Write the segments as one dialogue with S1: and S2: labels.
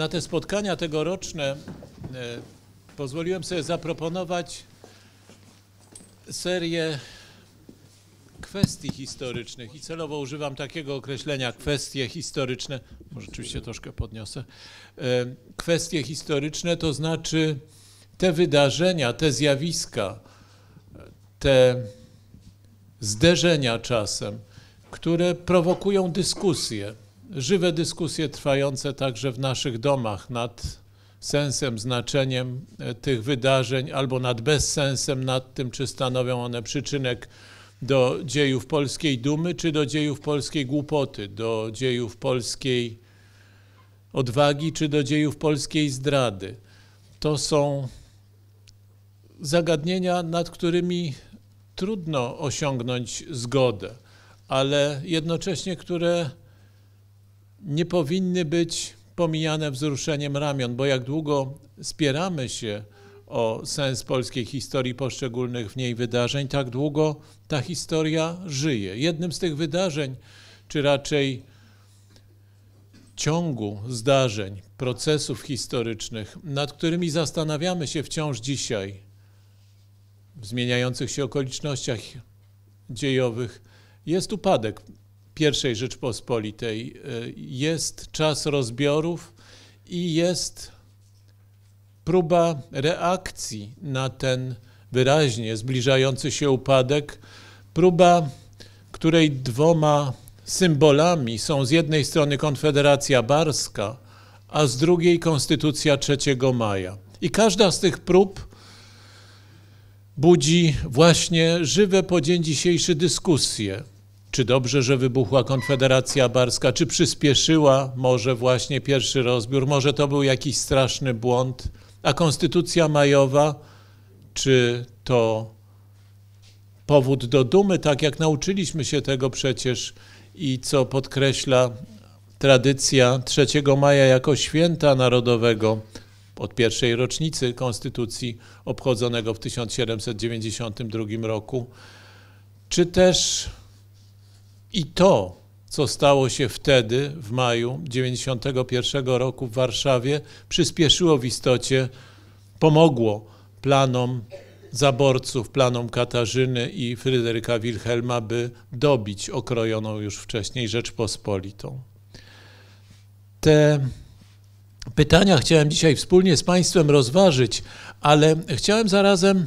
S1: Na te spotkania tegoroczne e, pozwoliłem sobie zaproponować serię kwestii historycznych i celowo używam takiego określenia kwestie historyczne, może oczywiście troszkę podniosę, e, kwestie historyczne to znaczy te wydarzenia, te zjawiska, e, te zderzenia czasem, które prowokują dyskusje, żywe dyskusje trwające także w naszych domach nad sensem, znaczeniem e, tych wydarzeń albo nad bezsensem, nad tym, czy stanowią one przyczynek do dziejów polskiej dumy, czy do dziejów polskiej głupoty, do dziejów polskiej odwagi, czy do dziejów polskiej zdrady. To są zagadnienia, nad którymi trudno osiągnąć zgodę, ale jednocześnie które nie powinny być pomijane wzruszeniem ramion, bo jak długo spieramy się o sens polskiej historii poszczególnych w niej wydarzeń, tak długo ta historia żyje. Jednym z tych wydarzeń, czy raczej ciągu zdarzeń, procesów historycznych, nad którymi zastanawiamy się wciąż dzisiaj, w zmieniających się okolicznościach dziejowych, jest upadek i Rzeczpospolitej. E, jest czas rozbiorów i jest próba reakcji na ten wyraźnie zbliżający się upadek, próba, której dwoma symbolami są z jednej strony Konfederacja Barska, a z drugiej Konstytucja 3 maja. I każda z tych prób budzi właśnie żywe po dzień dzisiejszy dyskusje. Czy dobrze, że wybuchła Konfederacja Barska? Czy przyspieszyła może właśnie pierwszy rozbiór? Może to był jakiś straszny błąd? A Konstytucja Majowa, czy to powód do dumy, tak jak nauczyliśmy się tego przecież i co podkreśla tradycja 3 maja jako święta narodowego od pierwszej rocznicy Konstytucji obchodzonego w 1792 roku, czy też i to, co stało się wtedy, w maju 91 roku w Warszawie, przyspieszyło w istocie, pomogło planom zaborców, planom Katarzyny i Fryderyka Wilhelma, by dobić okrojoną już wcześniej Rzeczpospolitą. Te pytania chciałem dzisiaj wspólnie z Państwem rozważyć, ale chciałem zarazem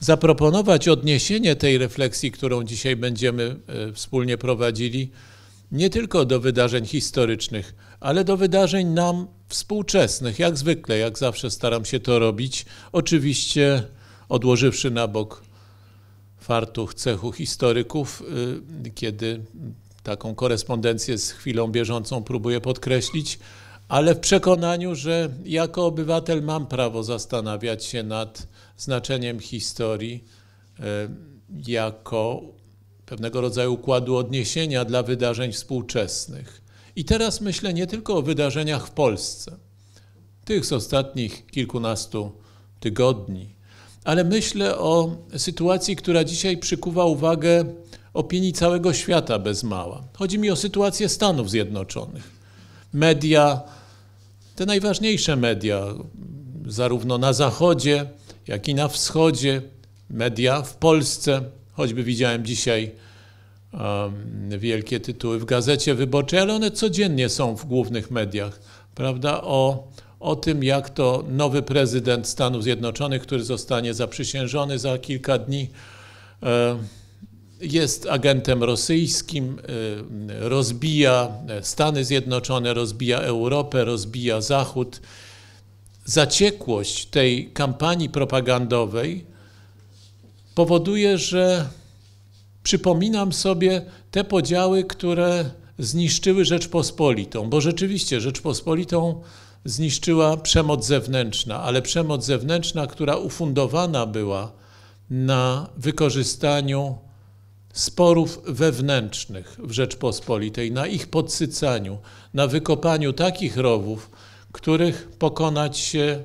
S1: zaproponować odniesienie tej refleksji, którą dzisiaj będziemy e, wspólnie prowadzili, nie tylko do wydarzeń historycznych, ale do wydarzeń nam współczesnych. Jak zwykle, jak zawsze staram się to robić, oczywiście odłożywszy na bok fartuch cechu historyków, y, kiedy taką korespondencję z chwilą bieżącą próbuję podkreślić, ale w przekonaniu, że jako obywatel mam prawo zastanawiać się nad znaczeniem historii e, jako pewnego rodzaju układu odniesienia dla wydarzeń współczesnych. I teraz myślę nie tylko o wydarzeniach w Polsce, tych z ostatnich kilkunastu tygodni, ale myślę o sytuacji, która dzisiaj przykuwa uwagę opinii całego świata bez mała. Chodzi mi o sytuację Stanów Zjednoczonych. Media, te najważniejsze media, zarówno na Zachodzie, jak i na wschodzie, media w Polsce, choćby widziałem dzisiaj um, wielkie tytuły w gazecie wyborczej, ale one codziennie są w głównych mediach, prawda? O, o tym, jak to nowy prezydent Stanów Zjednoczonych, który zostanie zaprzysiężony za kilka dni, jest agentem rosyjskim, rozbija Stany Zjednoczone, rozbija Europę, rozbija Zachód zaciekłość tej kampanii propagandowej powoduje, że przypominam sobie te podziały, które zniszczyły Rzeczpospolitą, bo rzeczywiście Rzeczpospolitą zniszczyła przemoc zewnętrzna, ale przemoc zewnętrzna, która ufundowana była na wykorzystaniu sporów wewnętrznych w Rzeczpospolitej, na ich podsycaniu, na wykopaniu takich rowów, których pokonać się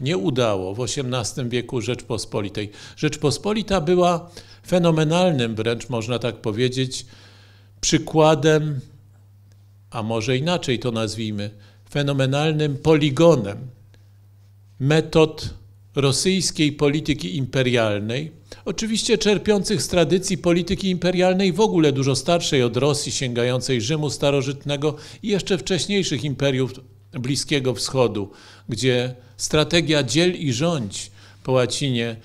S1: nie udało w XVIII wieku Rzeczpospolitej. Rzeczpospolita była fenomenalnym, wręcz można tak powiedzieć, przykładem, a może inaczej to nazwijmy, fenomenalnym poligonem metod rosyjskiej polityki imperialnej, oczywiście czerpiących z tradycji polityki imperialnej w ogóle dużo starszej od Rosji, sięgającej Rzymu starożytnego i jeszcze wcześniejszych imperiów Bliskiego Wschodu, gdzie strategia dziel i rządź po łacinie,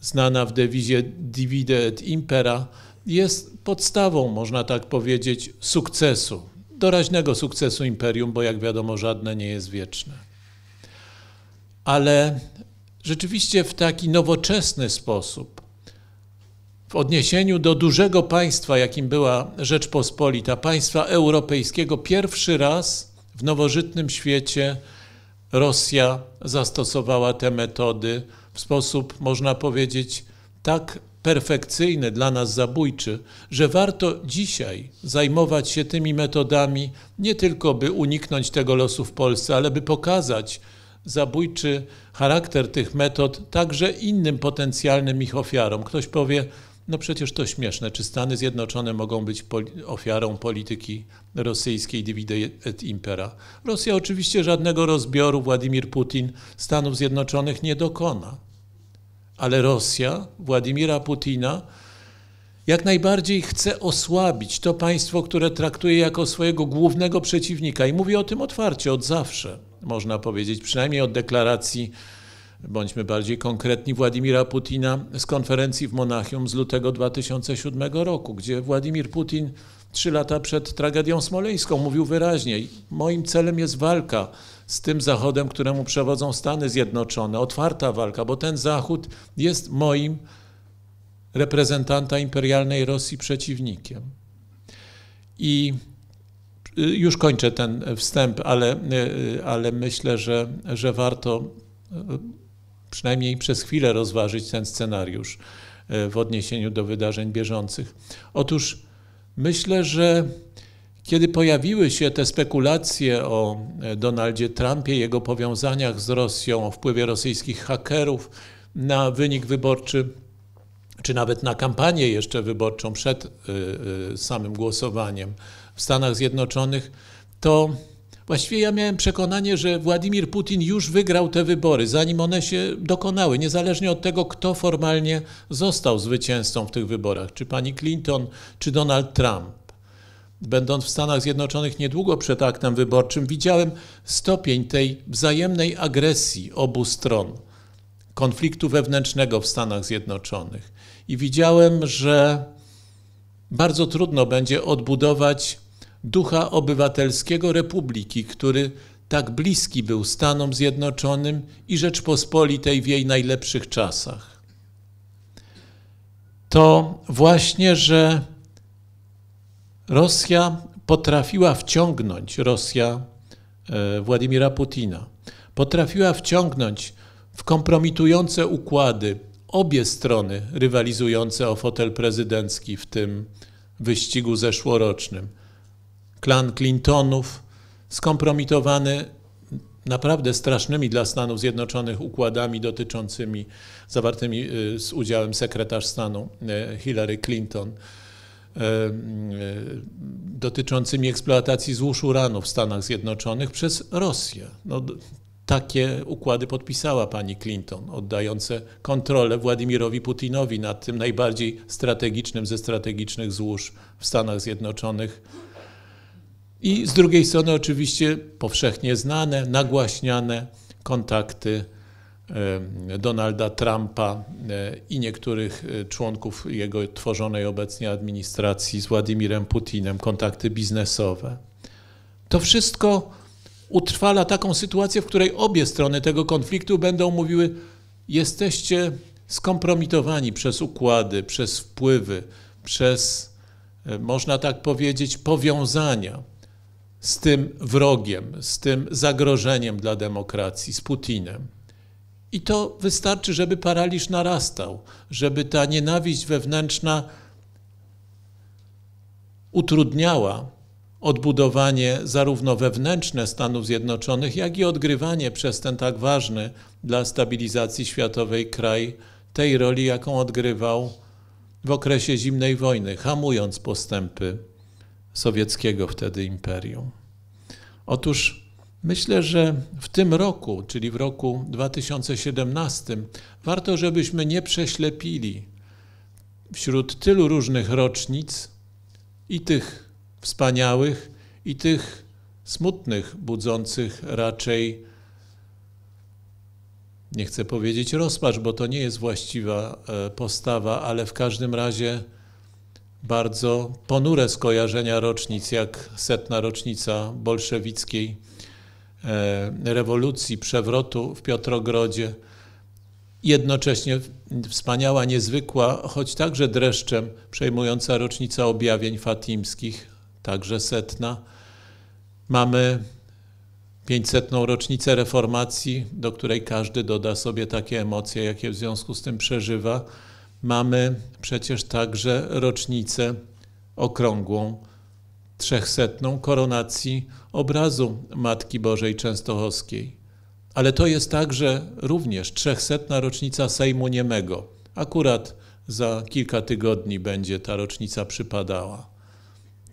S1: znana w dewizie divide et impera, jest podstawą, można tak powiedzieć, sukcesu, doraźnego sukcesu imperium, bo jak wiadomo, żadne nie jest wieczne. Ale rzeczywiście w taki nowoczesny sposób, w odniesieniu do dużego państwa, jakim była Rzeczpospolita, państwa europejskiego, pierwszy raz w nowożytnym świecie Rosja zastosowała te metody w sposób, można powiedzieć, tak perfekcyjny, dla nas zabójczy, że warto dzisiaj zajmować się tymi metodami, nie tylko by uniknąć tego losu w Polsce, ale by pokazać zabójczy charakter tych metod także innym potencjalnym ich ofiarom. Ktoś powie, no przecież to śmieszne. Czy Stany Zjednoczone mogą być ofiarą polityki rosyjskiej divide et impera? Rosja oczywiście żadnego rozbioru Władimir Putin Stanów Zjednoczonych nie dokona. Ale Rosja, Władimira Putina, jak najbardziej chce osłabić to państwo, które traktuje jako swojego głównego przeciwnika. I mówi o tym otwarcie od zawsze, można powiedzieć, przynajmniej od deklaracji bądźmy bardziej konkretni, Władimira Putina z konferencji w Monachium z lutego 2007 roku, gdzie Władimir Putin trzy lata przed tragedią smoleńską mówił wyraźnie: Moim celem jest walka z tym Zachodem, któremu przewodzą Stany Zjednoczone, otwarta walka, bo ten Zachód jest moim reprezentanta imperialnej Rosji przeciwnikiem. I y, już kończę ten wstęp, ale, y, ale myślę, że, że warto y, przynajmniej przez chwilę rozważyć ten scenariusz e, w odniesieniu do wydarzeń bieżących. Otóż myślę, że kiedy pojawiły się te spekulacje o e, Donaldzie Trumpie, jego powiązaniach z Rosją, o wpływie rosyjskich hakerów na wynik wyborczy, czy nawet na kampanię jeszcze wyborczą przed e, samym głosowaniem w Stanach Zjednoczonych, to Właściwie ja miałem przekonanie, że Władimir Putin już wygrał te wybory, zanim one się dokonały, niezależnie od tego, kto formalnie został zwycięzcą w tych wyborach, czy pani Clinton, czy Donald Trump. Będąc w Stanach Zjednoczonych niedługo przed aktem wyborczym, widziałem stopień tej wzajemnej agresji obu stron, konfliktu wewnętrznego w Stanach Zjednoczonych. I widziałem, że bardzo trudno będzie odbudować ducha obywatelskiego republiki, który tak bliski był Stanom Zjednoczonym i Rzeczpospolitej w jej najlepszych czasach. To właśnie, że Rosja potrafiła wciągnąć, Rosja e, Władimira Putina, potrafiła wciągnąć w kompromitujące układy obie strony rywalizujące o fotel prezydencki w tym wyścigu zeszłorocznym klan Clintonów, skompromitowany naprawdę strasznymi dla Stanów Zjednoczonych układami dotyczącymi, zawartymi y, z udziałem sekretarz stanu y, Hillary Clinton, y, dotyczącymi eksploatacji złóż uranu w Stanach Zjednoczonych przez Rosję. No, takie układy podpisała pani Clinton, oddające kontrolę Władimirowi Putinowi nad tym najbardziej strategicznym ze strategicznych złóż w Stanach Zjednoczonych i z drugiej strony oczywiście powszechnie znane, nagłaśniane kontakty Donalda Trumpa e, i niektórych e, członków jego tworzonej obecnie administracji z Władimirem Putinem, kontakty biznesowe. To wszystko utrwala taką sytuację, w której obie strony tego konfliktu będą mówiły: jesteście skompromitowani przez układy, przez wpływy, przez, e, można tak powiedzieć, powiązania z tym wrogiem, z tym zagrożeniem dla demokracji, z Putinem. I to wystarczy, żeby paraliż narastał, żeby ta nienawiść wewnętrzna utrudniała odbudowanie zarówno wewnętrzne Stanów Zjednoczonych, jak i odgrywanie przez ten tak ważny dla stabilizacji światowej kraj tej roli, jaką odgrywał w okresie zimnej wojny, hamując postępy sowieckiego wtedy imperium. Otóż myślę, że w tym roku, czyli w roku 2017, warto, żebyśmy nie prześlepili wśród tylu różnych rocznic i tych wspaniałych, i tych smutnych, budzących raczej, nie chcę powiedzieć rozpacz, bo to nie jest właściwa e, postawa, ale w każdym razie bardzo ponure skojarzenia rocznic, jak setna rocznica bolszewickiej e, rewolucji, przewrotu w Piotrogrodzie. Jednocześnie wspaniała, niezwykła, choć także dreszczem przejmująca rocznica objawień fatimskich, także setna. Mamy 500. rocznicę reformacji, do której każdy doda sobie takie emocje, jakie w związku z tym przeżywa mamy przecież także rocznicę okrągłą, trzechsetną koronacji obrazu Matki Bożej Częstochowskiej. Ale to jest także również trzechsetna rocznica Sejmu Niemego. Akurat za kilka tygodni będzie ta rocznica przypadała.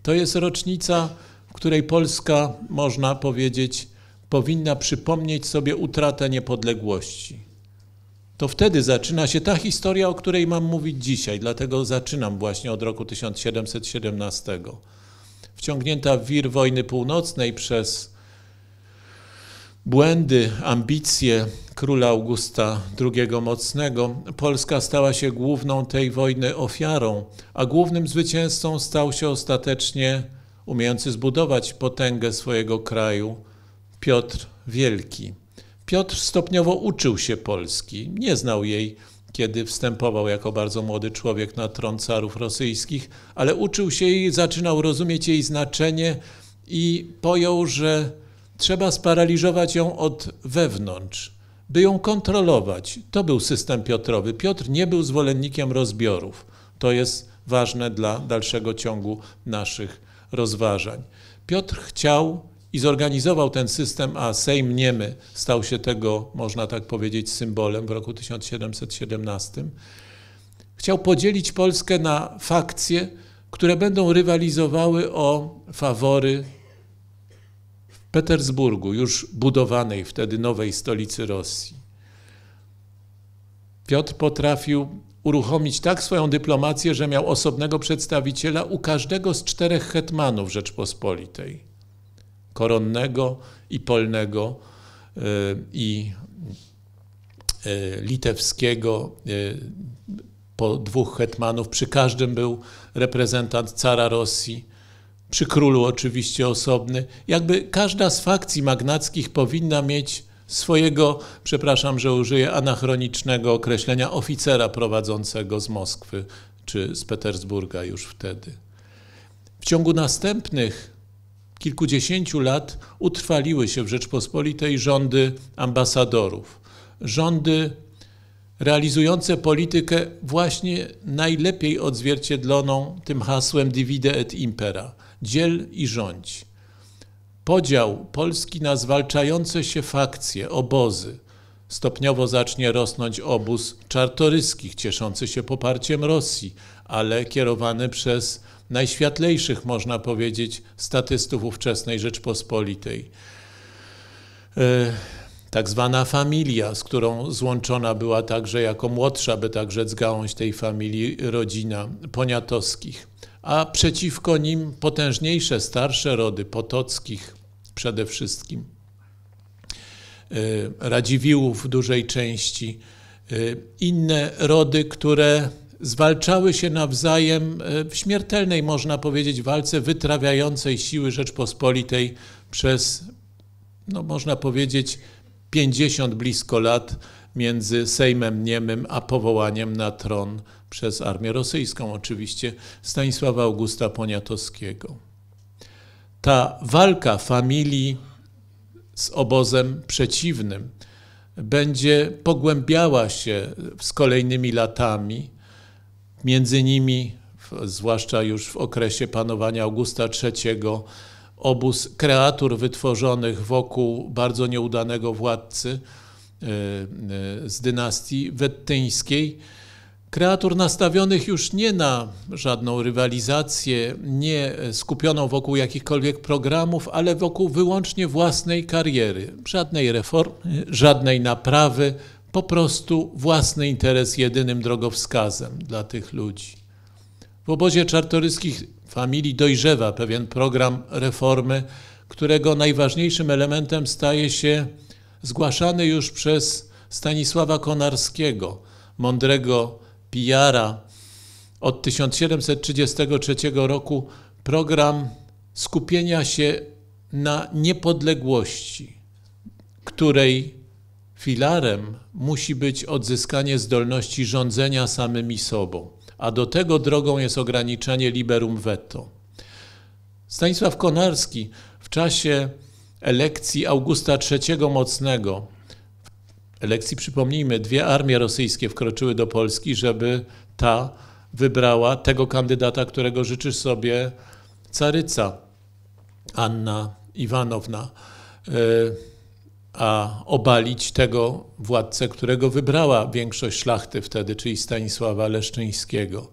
S1: To jest rocznica, w której Polska, można powiedzieć, powinna przypomnieć sobie utratę niepodległości to wtedy zaczyna się ta historia, o której mam mówić dzisiaj, dlatego zaczynam właśnie od roku 1717. Wciągnięta w wir wojny północnej przez błędy, ambicje króla Augusta II Mocnego, Polska stała się główną tej wojny ofiarą, a głównym zwycięzcą stał się ostatecznie umiejący zbudować potęgę swojego kraju Piotr Wielki. Piotr stopniowo uczył się Polski, nie znał jej, kiedy wstępował jako bardzo młody człowiek na tron carów rosyjskich, ale uczył się jej, zaczynał rozumieć jej znaczenie i pojął, że trzeba sparaliżować ją od wewnątrz, by ją kontrolować. To był system Piotrowy. Piotr nie był zwolennikiem rozbiorów. To jest ważne dla dalszego ciągu naszych rozważań. Piotr chciał i zorganizował ten system, a Sejm Niemy stał się tego, można tak powiedzieć, symbolem w roku 1717. Chciał podzielić Polskę na fakcje, które będą rywalizowały o fawory w Petersburgu, już budowanej wtedy nowej stolicy Rosji. Piotr potrafił uruchomić tak swoją dyplomację, że miał osobnego przedstawiciela u każdego z czterech hetmanów Rzeczpospolitej koronnego i polnego e, i e, litewskiego e, po dwóch hetmanów. Przy każdym był reprezentant cara Rosji, przy królu oczywiście osobny. Jakby każda z fakcji magnackich powinna mieć swojego, przepraszam, że użyję anachronicznego określenia, oficera prowadzącego z Moskwy czy z Petersburga już wtedy. W ciągu następnych kilkudziesięciu lat utrwaliły się w Rzeczpospolitej rządy ambasadorów. Rządy realizujące politykę właśnie najlepiej odzwierciedloną tym hasłem divide et impera dziel i rządź. Podział Polski na zwalczające się fakcje, obozy. Stopniowo zacznie rosnąć obóz czartoryskich, cieszący się poparciem Rosji, ale kierowany przez najświatlejszych można powiedzieć, statystów ówczesnej Rzeczpospolitej. E, tak zwana familia, z którą złączona była także jako młodsza, by tak rzec, gałąź tej familii rodzina poniatowskich, a przeciwko nim potężniejsze, starsze rody potockich przede wszystkim, e, Radziwiłłów w dużej części, e, inne rody, które zwalczały się nawzajem e, w śmiertelnej, można powiedzieć, walce wytrawiającej siły Rzeczpospolitej przez, no, można powiedzieć, 50 blisko lat między Sejmem Niemym a powołaniem na tron przez armię rosyjską, oczywiście Stanisława Augusta Poniatowskiego. Ta walka familii z obozem przeciwnym będzie pogłębiała się z kolejnymi latami Między nimi, zwłaszcza już w okresie panowania Augusta III, obóz kreatur wytworzonych wokół bardzo nieudanego władcy e, e, z dynastii wettyńskiej. Kreatur nastawionych już nie na żadną rywalizację, nie skupioną wokół jakichkolwiek programów, ale wokół wyłącznie własnej kariery. Żadnej reformy, żadnej naprawy, po prostu własny interes jedynym drogowskazem dla tych ludzi. W obozie czartoryskich familii dojrzewa pewien program reformy, którego najważniejszym elementem staje się zgłaszany już przez Stanisława Konarskiego, mądrego pijara od 1733 roku program skupienia się na niepodległości, której Filarem musi być odzyskanie zdolności rządzenia samymi sobą, a do tego drogą jest ograniczenie liberum veto. Stanisław Konarski w czasie elekcji Augusta III Mocnego, elekcji przypomnijmy, dwie armie rosyjskie wkroczyły do Polski, żeby ta wybrała tego kandydata, którego życzy sobie caryca Anna Iwanowna. E, a obalić tego władcę, którego wybrała większość szlachty wtedy, czyli Stanisława Leszczyńskiego.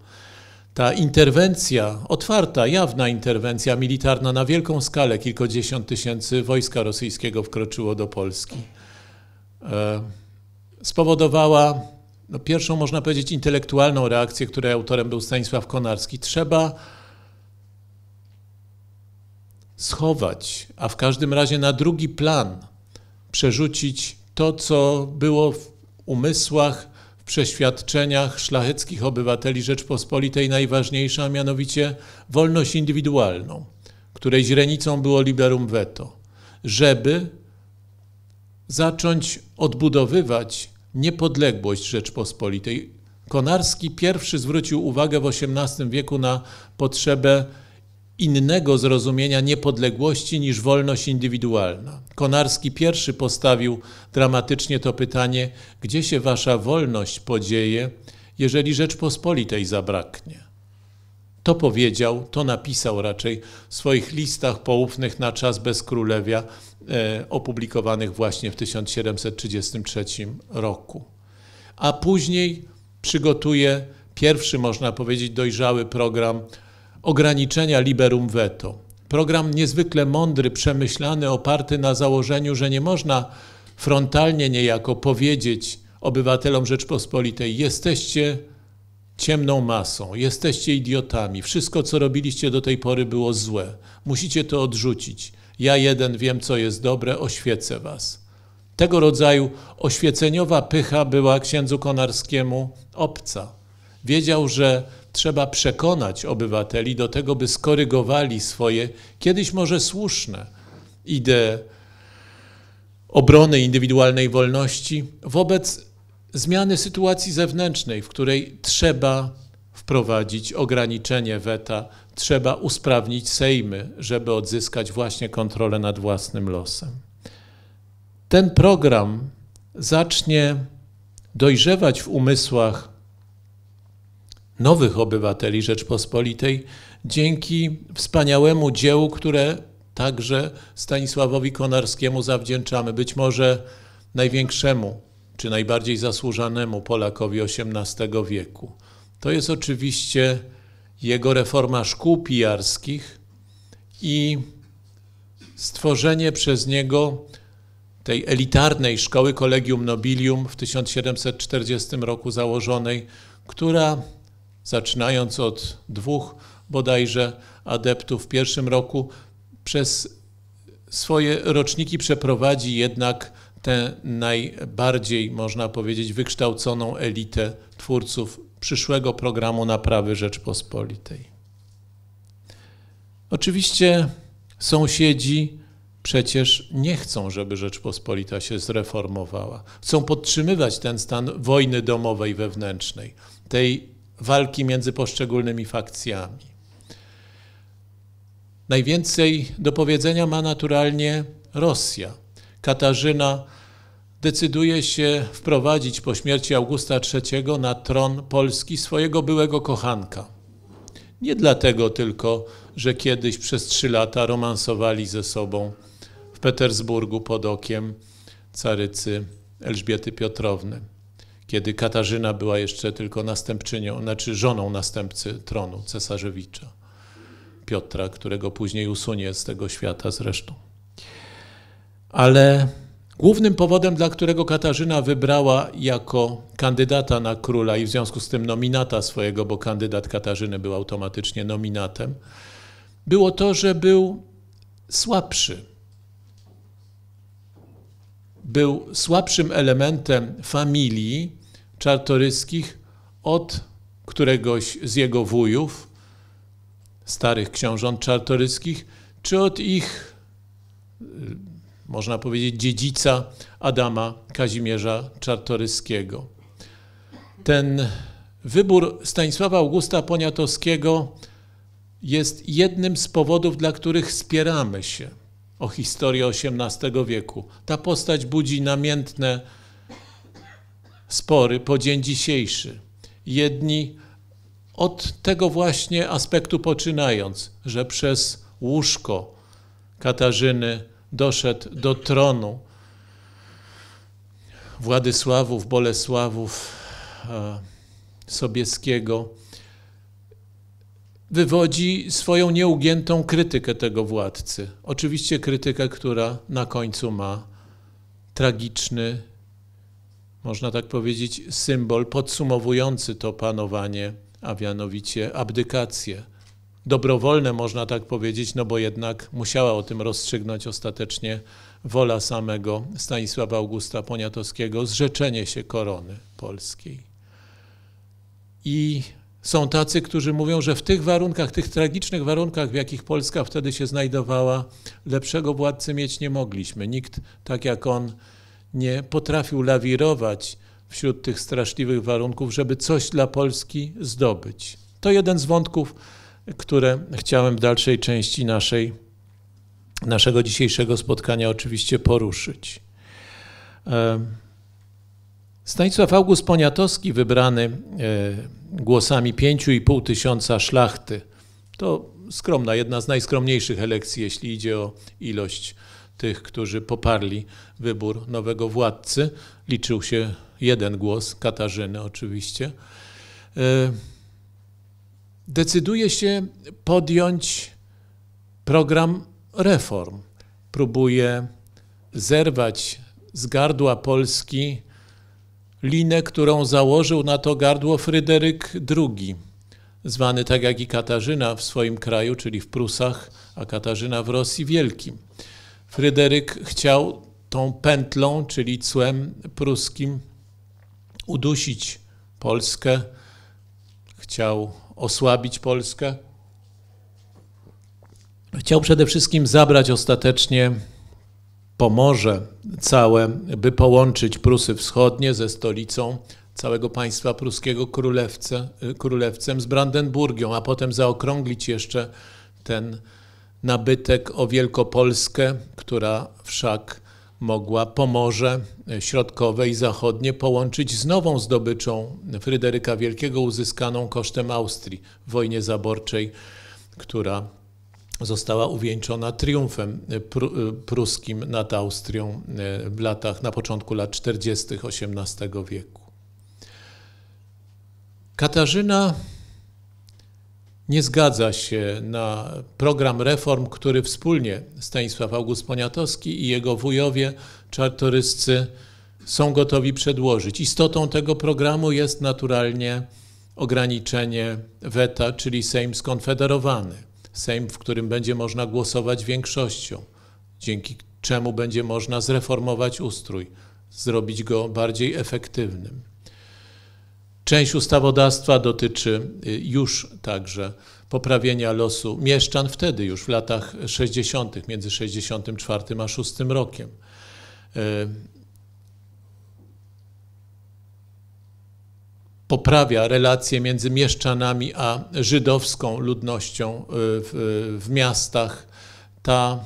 S1: Ta interwencja, otwarta, jawna interwencja militarna na wielką skalę, kilkadziesiąt tysięcy wojska rosyjskiego wkroczyło do Polski, e, spowodowała no, pierwszą, można powiedzieć, intelektualną reakcję, której autorem był Stanisław Konarski. Trzeba schować, a w każdym razie na drugi plan przerzucić to, co było w umysłach, w przeświadczeniach szlacheckich obywateli Rzeczpospolitej najważniejsze, a mianowicie wolność indywidualną, której źrenicą było liberum veto, żeby zacząć odbudowywać niepodległość Rzeczpospolitej. Konarski pierwszy zwrócił uwagę w XVIII wieku na potrzebę innego zrozumienia niepodległości niż wolność indywidualna. Konarski pierwszy postawił dramatycznie to pytanie, gdzie się wasza wolność podzieje, jeżeli Rzeczpospolitej zabraknie. To powiedział, to napisał raczej w swoich listach poufnych na czas bezkrólewia, e, opublikowanych właśnie w 1733 roku. A później przygotuje pierwszy, można powiedzieć, dojrzały program ograniczenia liberum veto. Program niezwykle mądry, przemyślany, oparty na założeniu, że nie można frontalnie niejako powiedzieć obywatelom Rzeczpospolitej: jesteście ciemną masą, jesteście idiotami, wszystko co robiliście do tej pory było złe, musicie to odrzucić. Ja jeden wiem, co jest dobre, oświecę was. Tego rodzaju oświeceniowa pycha była księdzu Konarskiemu obca. Wiedział, że Trzeba przekonać obywateli do tego, by skorygowali swoje, kiedyś może słuszne, idee obrony indywidualnej wolności wobec zmiany sytuacji zewnętrznej, w której trzeba wprowadzić ograniczenie weta, trzeba usprawnić sejmy, żeby odzyskać właśnie kontrolę nad własnym losem. Ten program zacznie dojrzewać w umysłach nowych obywateli Rzeczpospolitej dzięki wspaniałemu dziełu, które także Stanisławowi Konarskiemu zawdzięczamy. Być może największemu czy najbardziej zasłużonemu Polakowi XVIII wieku. To jest oczywiście jego reforma szkół pijarskich i stworzenie przez niego tej elitarnej szkoły Collegium Nobilium w 1740 roku założonej, która zaczynając od dwóch bodajże adeptów w pierwszym roku, przez swoje roczniki przeprowadzi jednak tę najbardziej, można powiedzieć, wykształconą elitę twórców przyszłego programu naprawy Rzeczpospolitej. Oczywiście sąsiedzi przecież nie chcą, żeby Rzeczpospolita się zreformowała. Chcą podtrzymywać ten stan wojny domowej wewnętrznej, tej walki między poszczególnymi fakcjami. Najwięcej do powiedzenia ma naturalnie Rosja. Katarzyna decyduje się wprowadzić po śmierci Augusta III na tron Polski swojego byłego kochanka. Nie dlatego tylko, że kiedyś przez trzy lata romansowali ze sobą w Petersburgu pod okiem carycy Elżbiety Piotrowny kiedy Katarzyna była jeszcze tylko następczynią, znaczy żoną następcy tronu cesarzewicza Piotra, którego później usunie z tego świata zresztą. Ale głównym powodem, dla którego Katarzyna wybrała jako kandydata na króla i w związku z tym nominata swojego, bo kandydat Katarzyny był automatycznie nominatem, było to, że był słabszy był słabszym elementem familii czartoryskich od któregoś z jego wujów, starych książąt czartoryskich, czy od ich, y, można powiedzieć, dziedzica Adama Kazimierza Czartoryskiego. Ten wybór Stanisława Augusta Poniatowskiego jest jednym z powodów, dla których spieramy się – o historię XVIII wieku. Ta postać budzi namiętne spory po dzień dzisiejszy. Jedni od tego właśnie aspektu poczynając, że przez łóżko Katarzyny doszedł do tronu Władysławów, Bolesławów, e, Sobieskiego wywodzi swoją nieugiętą krytykę tego władcy. Oczywiście krytykę, która na końcu ma tragiczny, można tak powiedzieć, symbol podsumowujący to panowanie, a mianowicie abdykację. Dobrowolne, można tak powiedzieć, no bo jednak musiała o tym rozstrzygnąć ostatecznie wola samego Stanisława Augusta Poniatowskiego, zrzeczenie się korony polskiej. I są tacy, którzy mówią, że w tych warunkach, tych tragicznych warunkach, w jakich Polska wtedy się znajdowała, lepszego władcy mieć nie mogliśmy. Nikt tak jak on nie potrafił lawirować wśród tych straszliwych warunków, żeby coś dla Polski zdobyć. To jeden z wątków, które chciałem w dalszej części naszej, naszego dzisiejszego spotkania oczywiście poruszyć. Stanisław August Poniatowski, wybrany e, głosami 5,5 tysiąca szlachty, to skromna, jedna z najskromniejszych elekcji, jeśli idzie o ilość tych, którzy poparli wybór nowego władcy. Liczył się jeden głos, Katarzyny oczywiście. E, decyduje się podjąć program reform. Próbuje zerwać z gardła Polski linę, którą założył na to gardło Fryderyk II, zwany tak jak i Katarzyna w swoim kraju, czyli w Prusach, a Katarzyna w Rosji Wielkim. Fryderyk chciał tą pętlą, czyli cłem pruskim, udusić Polskę, chciał osłabić Polskę. Chciał przede wszystkim zabrać ostatecznie Pomorze całe, by połączyć Prusy Wschodnie ze stolicą całego państwa pruskiego królewce, y, królewcem z Brandenburgią, a potem zaokrąglić jeszcze ten nabytek o Wielkopolskę, która wszak mogła Pomorze Środkowe i Zachodnie połączyć z nową zdobyczą Fryderyka Wielkiego uzyskaną kosztem Austrii w wojnie zaborczej, która została uwieńczona triumfem y, pruskim nad Austrią y, w latach, na początku lat 40. XVIII wieku. Katarzyna nie zgadza się na program reform, który wspólnie Stanisław August Poniatowski i jego wujowie czartoryscy są gotowi przedłożyć. Istotą tego programu jest naturalnie ograniczenie weta, czyli Sejm skonfederowany. Sejm, w którym będzie można głosować większością, dzięki czemu będzie można zreformować ustrój, zrobić go bardziej efektywnym. Część ustawodawstwa dotyczy y, już także poprawienia losu mieszczan wtedy już w latach 60., między 64 a 6 rokiem. Y, poprawia relacje między mieszczanami a żydowską ludnością y, w, w miastach. Ta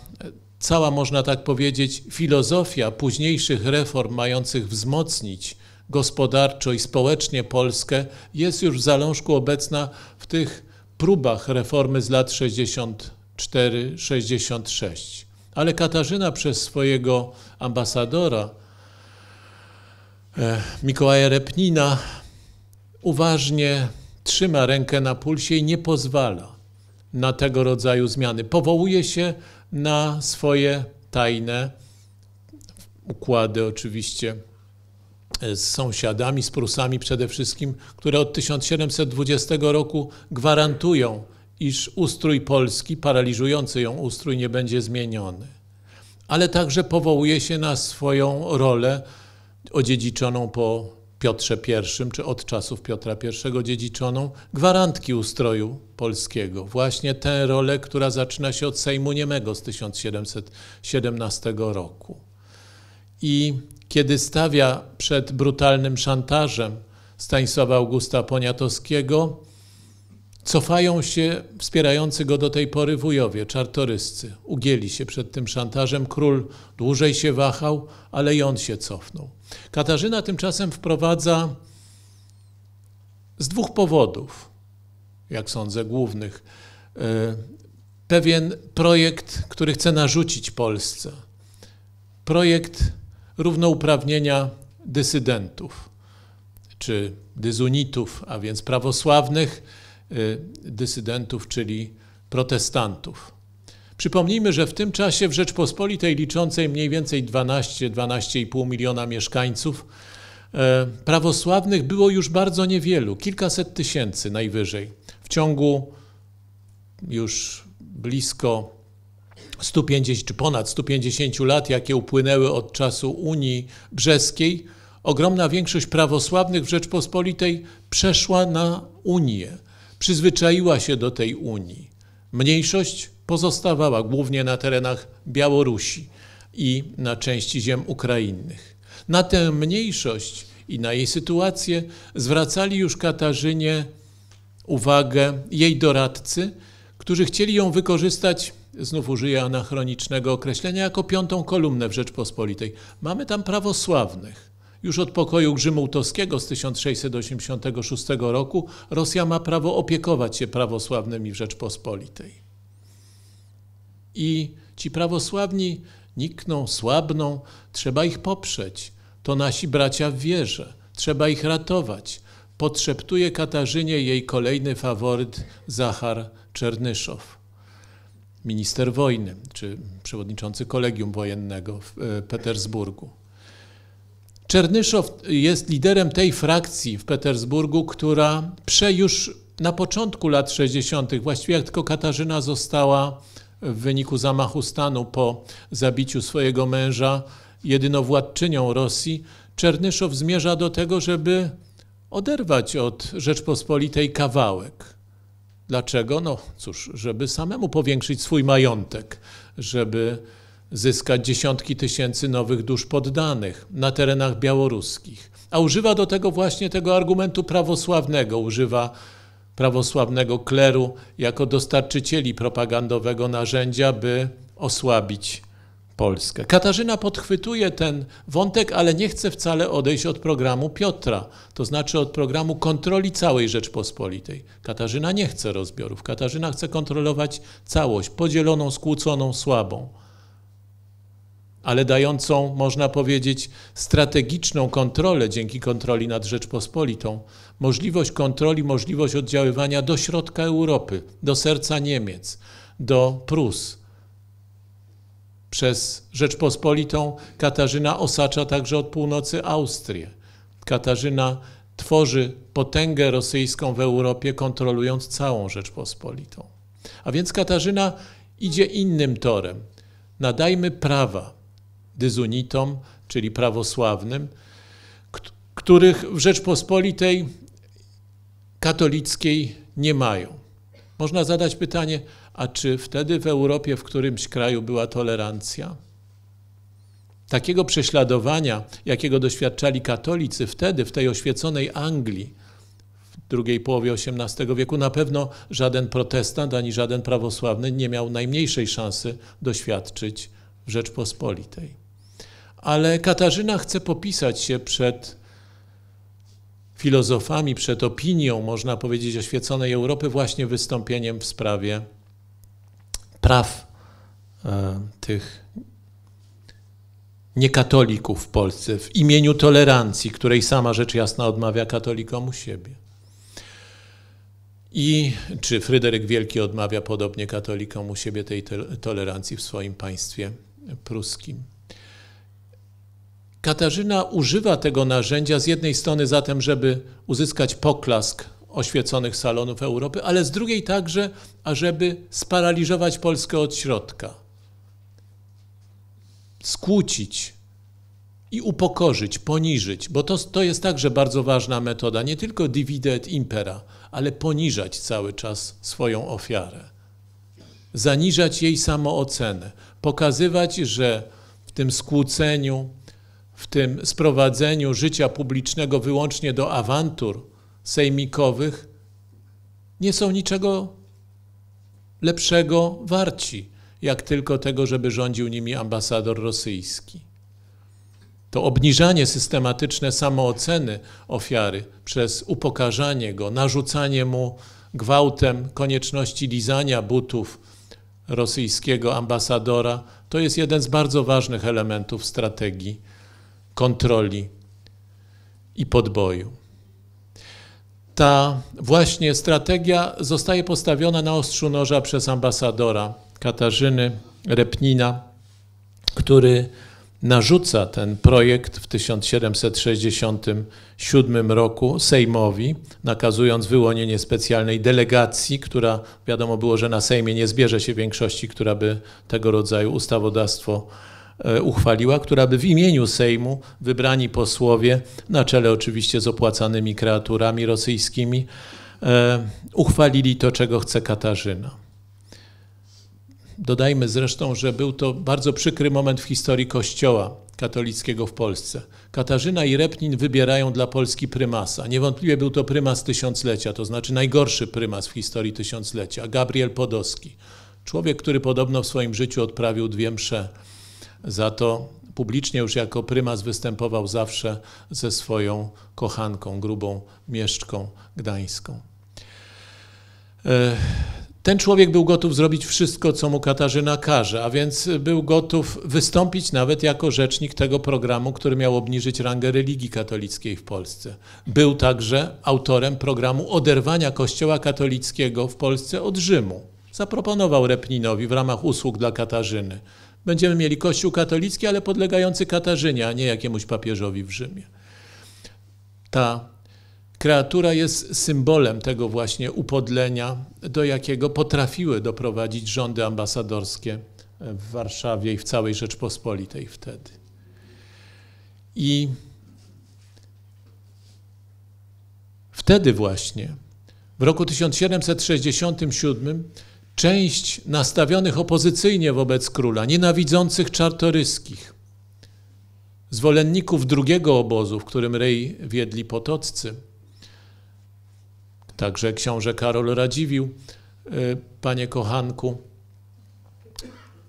S1: cała, można tak powiedzieć, filozofia późniejszych reform mających wzmocnić gospodarczo i społecznie Polskę jest już w zalążku obecna w tych próbach reformy z lat 64-66. Ale Katarzyna przez swojego ambasadora e, Mikołaja Repnina uważnie trzyma rękę na pulsie i nie pozwala na tego rodzaju zmiany. Powołuje się na swoje tajne układy, oczywiście z sąsiadami, z Prusami przede wszystkim, które od 1720 roku gwarantują, iż ustrój Polski, paraliżujący ją ustrój, nie będzie zmieniony. Ale także powołuje się na swoją rolę odziedziczoną po Piotrze I czy od czasów Piotra I dziedziczoną gwarantki ustroju polskiego. Właśnie tę rolę, która zaczyna się od Sejmu Niemego z 1717 roku. I kiedy stawia przed brutalnym szantażem Stanisława Augusta Poniatowskiego, Cofają się wspierający go do tej pory wujowie, czartoryscy. Ugięli się przed tym szantażem. Król dłużej się wahał, ale i on się cofnął. Katarzyna tymczasem wprowadza z dwóch powodów, jak sądzę, głównych, e, pewien projekt, który chce narzucić Polsce. Projekt równouprawnienia dysydentów czy dyzunitów, a więc prawosławnych Y, dysydentów, czyli protestantów. Przypomnijmy, że w tym czasie w Rzeczpospolitej liczącej mniej więcej 12-12,5 miliona mieszkańców y, prawosławnych było już bardzo niewielu, kilkaset tysięcy najwyżej. W ciągu już blisko 150 czy ponad 150 lat, jakie upłynęły od czasu Unii Brzeskiej, ogromna większość prawosławnych w Rzeczpospolitej przeszła na Unię przyzwyczaiła się do tej Unii. Mniejszość pozostawała głównie na terenach Białorusi i na części ziem ukrainnych. Na tę mniejszość i na jej sytuację zwracali już Katarzynie uwagę jej doradcy, którzy chcieli ją wykorzystać, znów użyję anachronicznego określenia, jako piątą kolumnę w Rzeczpospolitej. Mamy tam prawosławnych, już od pokoju Grzymułtowskiego z 1686 roku Rosja ma prawo opiekować się prawosławnymi w Rzeczpospolitej. I ci prawosławni nikną, słabną, trzeba ich poprzeć. To nasi bracia w wierze, trzeba ich ratować. Podszeptuje Katarzynie jej kolejny faworyt Zachar Czernyszow minister wojny czy przewodniczący kolegium wojennego w e, Petersburgu. Czernyszow jest liderem tej frakcji w Petersburgu, która prze już na początku lat 60., właściwie jak tylko Katarzyna została w wyniku zamachu stanu po zabiciu swojego męża jedynowładczynią Rosji, Czernyszow zmierza do tego, żeby oderwać od Rzeczpospolitej kawałek. Dlaczego? No cóż, żeby samemu powiększyć swój majątek, żeby zyskać dziesiątki tysięcy nowych dusz poddanych na terenach białoruskich. A używa do tego właśnie tego argumentu prawosławnego, używa prawosławnego kleru jako dostarczycieli propagandowego narzędzia, by osłabić Polskę. Katarzyna podchwytuje ten wątek, ale nie chce wcale odejść od programu Piotra, to znaczy od programu kontroli całej Rzeczpospolitej. Katarzyna nie chce rozbiorów. Katarzyna chce kontrolować całość, podzieloną, skłóconą, słabą ale dającą, można powiedzieć, strategiczną kontrolę dzięki kontroli nad Rzeczpospolitą, możliwość kontroli, możliwość oddziaływania do środka Europy, do serca Niemiec, do Prus. Przez Rzeczpospolitą Katarzyna osacza także od północy Austrię. Katarzyna tworzy potęgę rosyjską w Europie, kontrolując całą Rzeczpospolitą. A więc Katarzyna idzie innym torem. Nadajmy prawa, dyzunitom, czyli prawosławnym, których w Rzeczpospolitej katolickiej nie mają. Można zadać pytanie, a czy wtedy w Europie, w którymś kraju była tolerancja? Takiego prześladowania, jakiego doświadczali katolicy wtedy w tej oświeconej Anglii w drugiej połowie XVIII wieku, na pewno żaden protestant ani żaden prawosławny nie miał najmniejszej szansy doświadczyć w Rzeczpospolitej ale Katarzyna chce popisać się przed filozofami, przed opinią, można powiedzieć, oświeconej Europy, właśnie wystąpieniem w sprawie praw e, tych niekatolików w Polsce w imieniu tolerancji, której sama rzecz jasna odmawia katolikom u siebie. I czy Fryderyk Wielki odmawia podobnie katolikom u siebie tej tolerancji w swoim państwie pruskim? Katarzyna używa tego narzędzia z jednej strony zatem, żeby uzyskać poklask oświeconych salonów Europy, ale z drugiej także, ażeby sparaliżować Polskę od środka, skłócić i upokorzyć, poniżyć, bo to, to jest także bardzo ważna metoda, nie tylko divide et impera, ale poniżać cały czas swoją ofiarę, zaniżać jej samoocenę, pokazywać, że w tym skłóceniu, w tym sprowadzeniu życia publicznego wyłącznie do awantur sejmikowych, nie są niczego lepszego warci, jak tylko tego, żeby rządził nimi ambasador rosyjski. To obniżanie systematyczne samooceny ofiary przez upokarzanie go, narzucanie mu gwałtem konieczności lizania butów rosyjskiego ambasadora, to jest jeden z bardzo ważnych elementów strategii kontroli i podboju. Ta właśnie strategia zostaje postawiona na ostrzu noża przez ambasadora Katarzyny Repnina, który narzuca ten projekt w 1767 roku Sejmowi, nakazując wyłonienie specjalnej delegacji, która wiadomo było, że na Sejmie nie zbierze się większości, która by tego rodzaju ustawodawstwo E, uchwaliła, która by w imieniu Sejmu wybrani posłowie, na czele oczywiście z opłacanymi kreaturami rosyjskimi, e, uchwalili to, czego chce Katarzyna. Dodajmy zresztą, że był to bardzo przykry moment w historii Kościoła katolickiego w Polsce. Katarzyna i Repnin wybierają dla Polski prymasa. Niewątpliwie był to prymas tysiąclecia, to znaczy najgorszy prymas w historii tysiąclecia, Gabriel Podowski. Człowiek, który podobno w swoim życiu odprawił dwie msze za to publicznie już jako prymas występował zawsze ze swoją kochanką, grubą mieszczką gdańską. E, ten człowiek był gotów zrobić wszystko, co mu Katarzyna każe, a więc był gotów wystąpić nawet jako rzecznik tego programu, który miał obniżyć rangę religii katolickiej w Polsce. Był także autorem programu oderwania Kościoła katolickiego w Polsce od Rzymu. Zaproponował Repninowi w ramach usług dla Katarzyny Będziemy mieli Kościół katolicki, ale podlegający Katarzynie, a nie jakiemuś papieżowi w Rzymie. Ta kreatura jest symbolem tego właśnie upodlenia, do jakiego potrafiły doprowadzić rządy ambasadorskie w Warszawie i w całej Rzeczpospolitej wtedy. I wtedy właśnie, w roku 1767, część nastawionych opozycyjnie wobec króla, nienawidzących czartoryskich, zwolenników drugiego obozu, w którym rej wiedli potoccy, także książę Karol Radziwił, y, panie kochanku,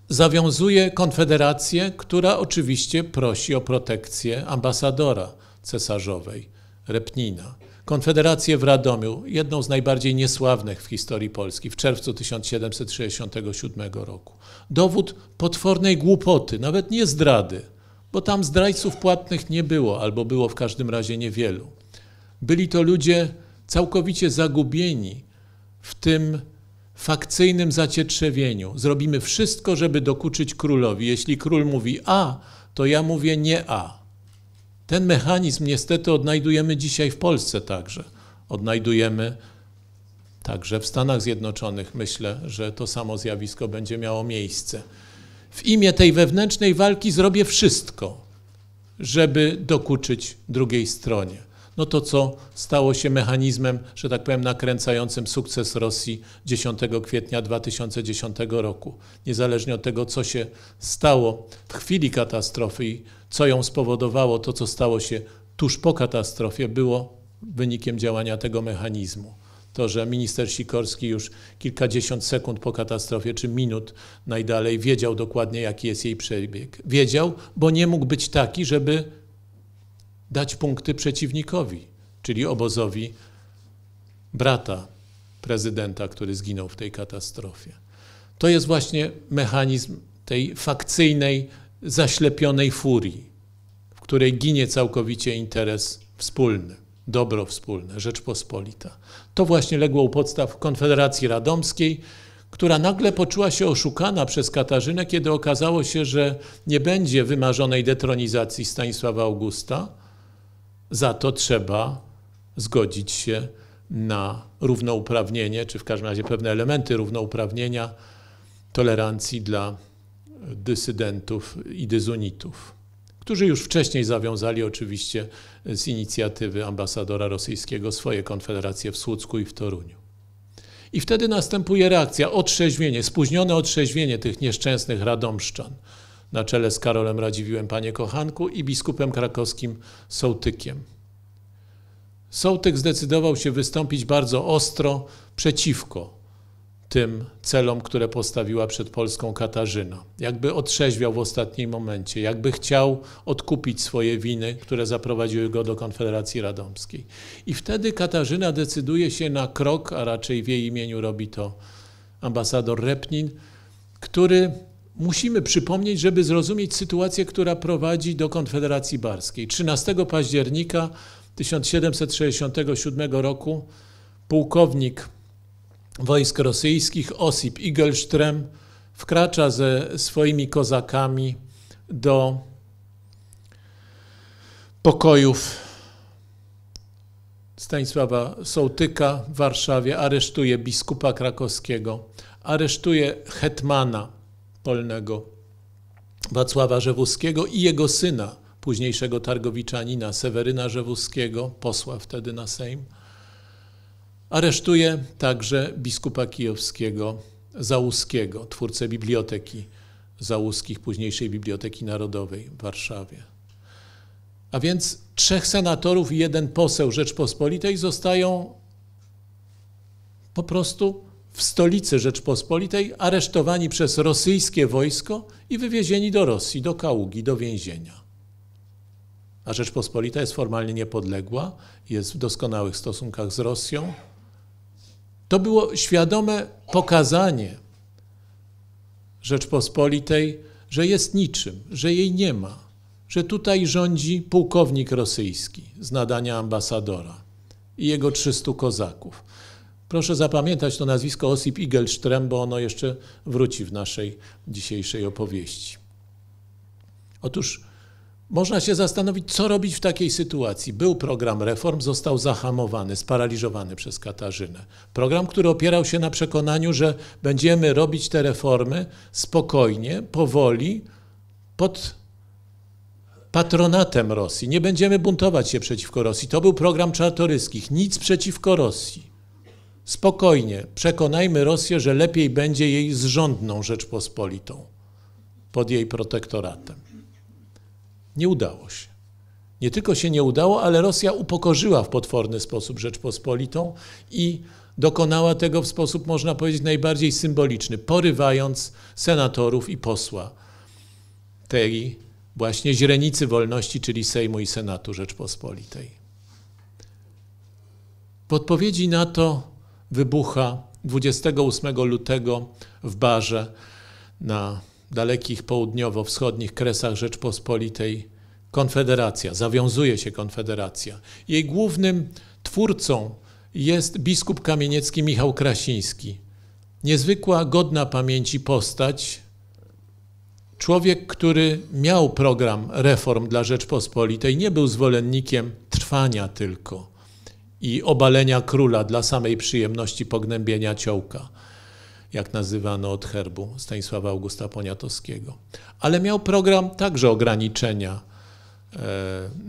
S1: zawiązuje konfederację, która oczywiście prosi o protekcję ambasadora cesarzowej, Repnina. Konfederację w Radomiu, jedną z najbardziej niesławnych w historii Polski, w czerwcu 1767 roku. Dowód potwornej głupoty, nawet nie zdrady, bo tam zdrajców płatnych nie było, albo było w każdym razie niewielu. Byli to ludzie całkowicie zagubieni w tym fakcyjnym zacietrzewieniu. Zrobimy wszystko, żeby dokuczyć królowi. Jeśli król mówi A, to ja mówię nie A. Ten mechanizm niestety odnajdujemy dzisiaj w Polsce także. Odnajdujemy także w Stanach Zjednoczonych. Myślę, że to samo zjawisko będzie miało miejsce. W imię tej wewnętrznej walki zrobię wszystko, żeby dokuczyć drugiej stronie no to co stało się mechanizmem, że tak powiem, nakręcającym sukces Rosji 10 kwietnia 2010 roku. Niezależnie od tego, co się stało w chwili katastrofy i co ją spowodowało, to co stało się tuż po katastrofie, było wynikiem działania tego mechanizmu to, że minister Sikorski już kilkadziesiąt sekund po katastrofie, czy minut najdalej, wiedział dokładnie, jaki jest jej przebieg. Wiedział, bo nie mógł być taki, żeby dać punkty przeciwnikowi, czyli obozowi brata prezydenta, który zginął w tej katastrofie. To jest właśnie mechanizm tej fakcyjnej, zaślepionej furii, w której ginie całkowicie interes wspólny, dobro wspólne, Rzeczpospolita. To właśnie legło u podstaw Konfederacji Radomskiej, która nagle poczuła się oszukana przez Katarzynę, kiedy okazało się, że nie będzie wymarzonej detronizacji Stanisława Augusta, za to trzeba zgodzić się na równouprawnienie, czy w każdym razie pewne elementy równouprawnienia, tolerancji dla dysydentów i dyzunitów, którzy już wcześniej zawiązali oczywiście z inicjatywy ambasadora rosyjskiego swoje konfederacje w Słudzku i w Toruniu. I wtedy następuje reakcja, otrzeźwienie, spóźnione otrzeźwienie tych nieszczęsnych radomszczan – na czele z Karolem Radziwiłem, panie kochanku, i biskupem krakowskim Sołtykiem. Sołtyk zdecydował się wystąpić bardzo ostro przeciwko tym celom, które postawiła przed Polską Katarzyna. Jakby otrzeźwiał w ostatnim momencie, jakby chciał odkupić swoje winy, które zaprowadziły go do Konfederacji Radomskiej. I wtedy Katarzyna decyduje się na krok, a raczej w jej imieniu robi to ambasador Repnin, który musimy przypomnieć, żeby zrozumieć sytuację, która prowadzi do Konfederacji Barskiej. 13 października 1767 roku pułkownik wojsk rosyjskich Osip Igelström wkracza ze swoimi kozakami do pokojów Stanisława Sołtyka w Warszawie, aresztuje biskupa krakowskiego, aresztuje hetmana polnego Wacława Rzewuskiego i jego syna, późniejszego targowiczanina Seweryna Rzewuskiego, posła wtedy na Sejm. Aresztuje także biskupa kijowskiego Załuskiego, twórcę Biblioteki Załuskich, późniejszej Biblioteki Narodowej w Warszawie. A więc trzech senatorów i jeden poseł Rzeczpospolitej zostają po prostu w stolicy Rzeczpospolitej, aresztowani przez rosyjskie wojsko i wywiezieni do Rosji, do Kaługi, do więzienia. A Rzeczpospolita jest formalnie niepodległa, jest w doskonałych stosunkach z Rosją. To było świadome pokazanie Rzeczpospolitej, że jest niczym, że jej nie ma, że tutaj rządzi pułkownik rosyjski z nadania ambasadora i jego 300 kozaków. Proszę zapamiętać to nazwisko Osip Igelström, bo ono jeszcze wróci w naszej dzisiejszej opowieści. Otóż można się zastanowić, co robić w takiej sytuacji. Był program reform, został zahamowany, sparaliżowany przez Katarzynę. Program, który opierał się na przekonaniu, że będziemy robić te reformy spokojnie, powoli, pod patronatem Rosji. Nie będziemy buntować się przeciwko Rosji. To był program czartoryskich. Nic przeciwko Rosji. Spokojnie, przekonajmy Rosję, że lepiej będzie jej zrządną Rzeczpospolitą pod jej protektoratem. Nie udało się. Nie tylko się nie udało, ale Rosja upokorzyła w potworny sposób Rzeczpospolitą i dokonała tego w sposób, można powiedzieć, najbardziej symboliczny, porywając senatorów i posła tej właśnie źrenicy wolności, czyli Sejmu i Senatu Rzeczpospolitej. W odpowiedzi na to wybucha 28 lutego w Barze na dalekich południowo-wschodnich kresach Rzeczpospolitej Konfederacja, zawiązuje się Konfederacja. Jej głównym twórcą jest biskup kamieniecki Michał Krasiński. Niezwykła, godna pamięci postać, człowiek, który miał program reform dla Rzeczpospolitej, nie był zwolennikiem trwania tylko i obalenia króla dla samej przyjemności pognębienia ciołka, jak nazywano od herbu Stanisława Augusta Poniatowskiego. Ale miał program także ograniczenia e,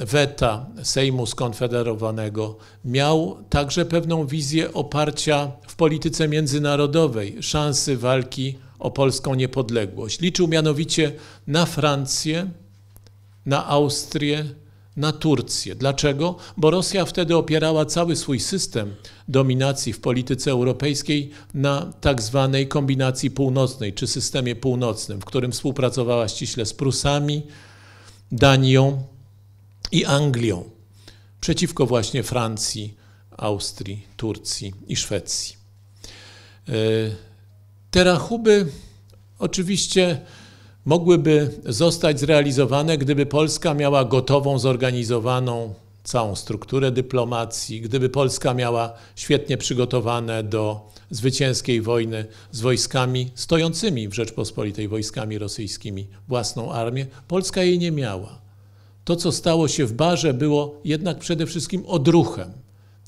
S1: weta Sejmu Skonfederowanego miał także pewną wizję oparcia w polityce międzynarodowej szansy walki o polską niepodległość. Liczył mianowicie na Francję, na Austrię, na Turcję. Dlaczego? Bo Rosja wtedy opierała cały swój system dominacji w polityce europejskiej na tak zwanej kombinacji północnej czy systemie północnym, w którym współpracowała ściśle z Prusami, Danią i Anglią przeciwko właśnie Francji, Austrii, Turcji i Szwecji. E, te rachuby oczywiście mogłyby zostać zrealizowane, gdyby Polska miała gotową, zorganizowaną całą strukturę dyplomacji, gdyby Polska miała świetnie przygotowane do zwycięskiej wojny z wojskami stojącymi w Rzeczpospolitej, wojskami rosyjskimi, własną armię, Polska jej nie miała. To, co stało się w barze, było jednak przede wszystkim odruchem.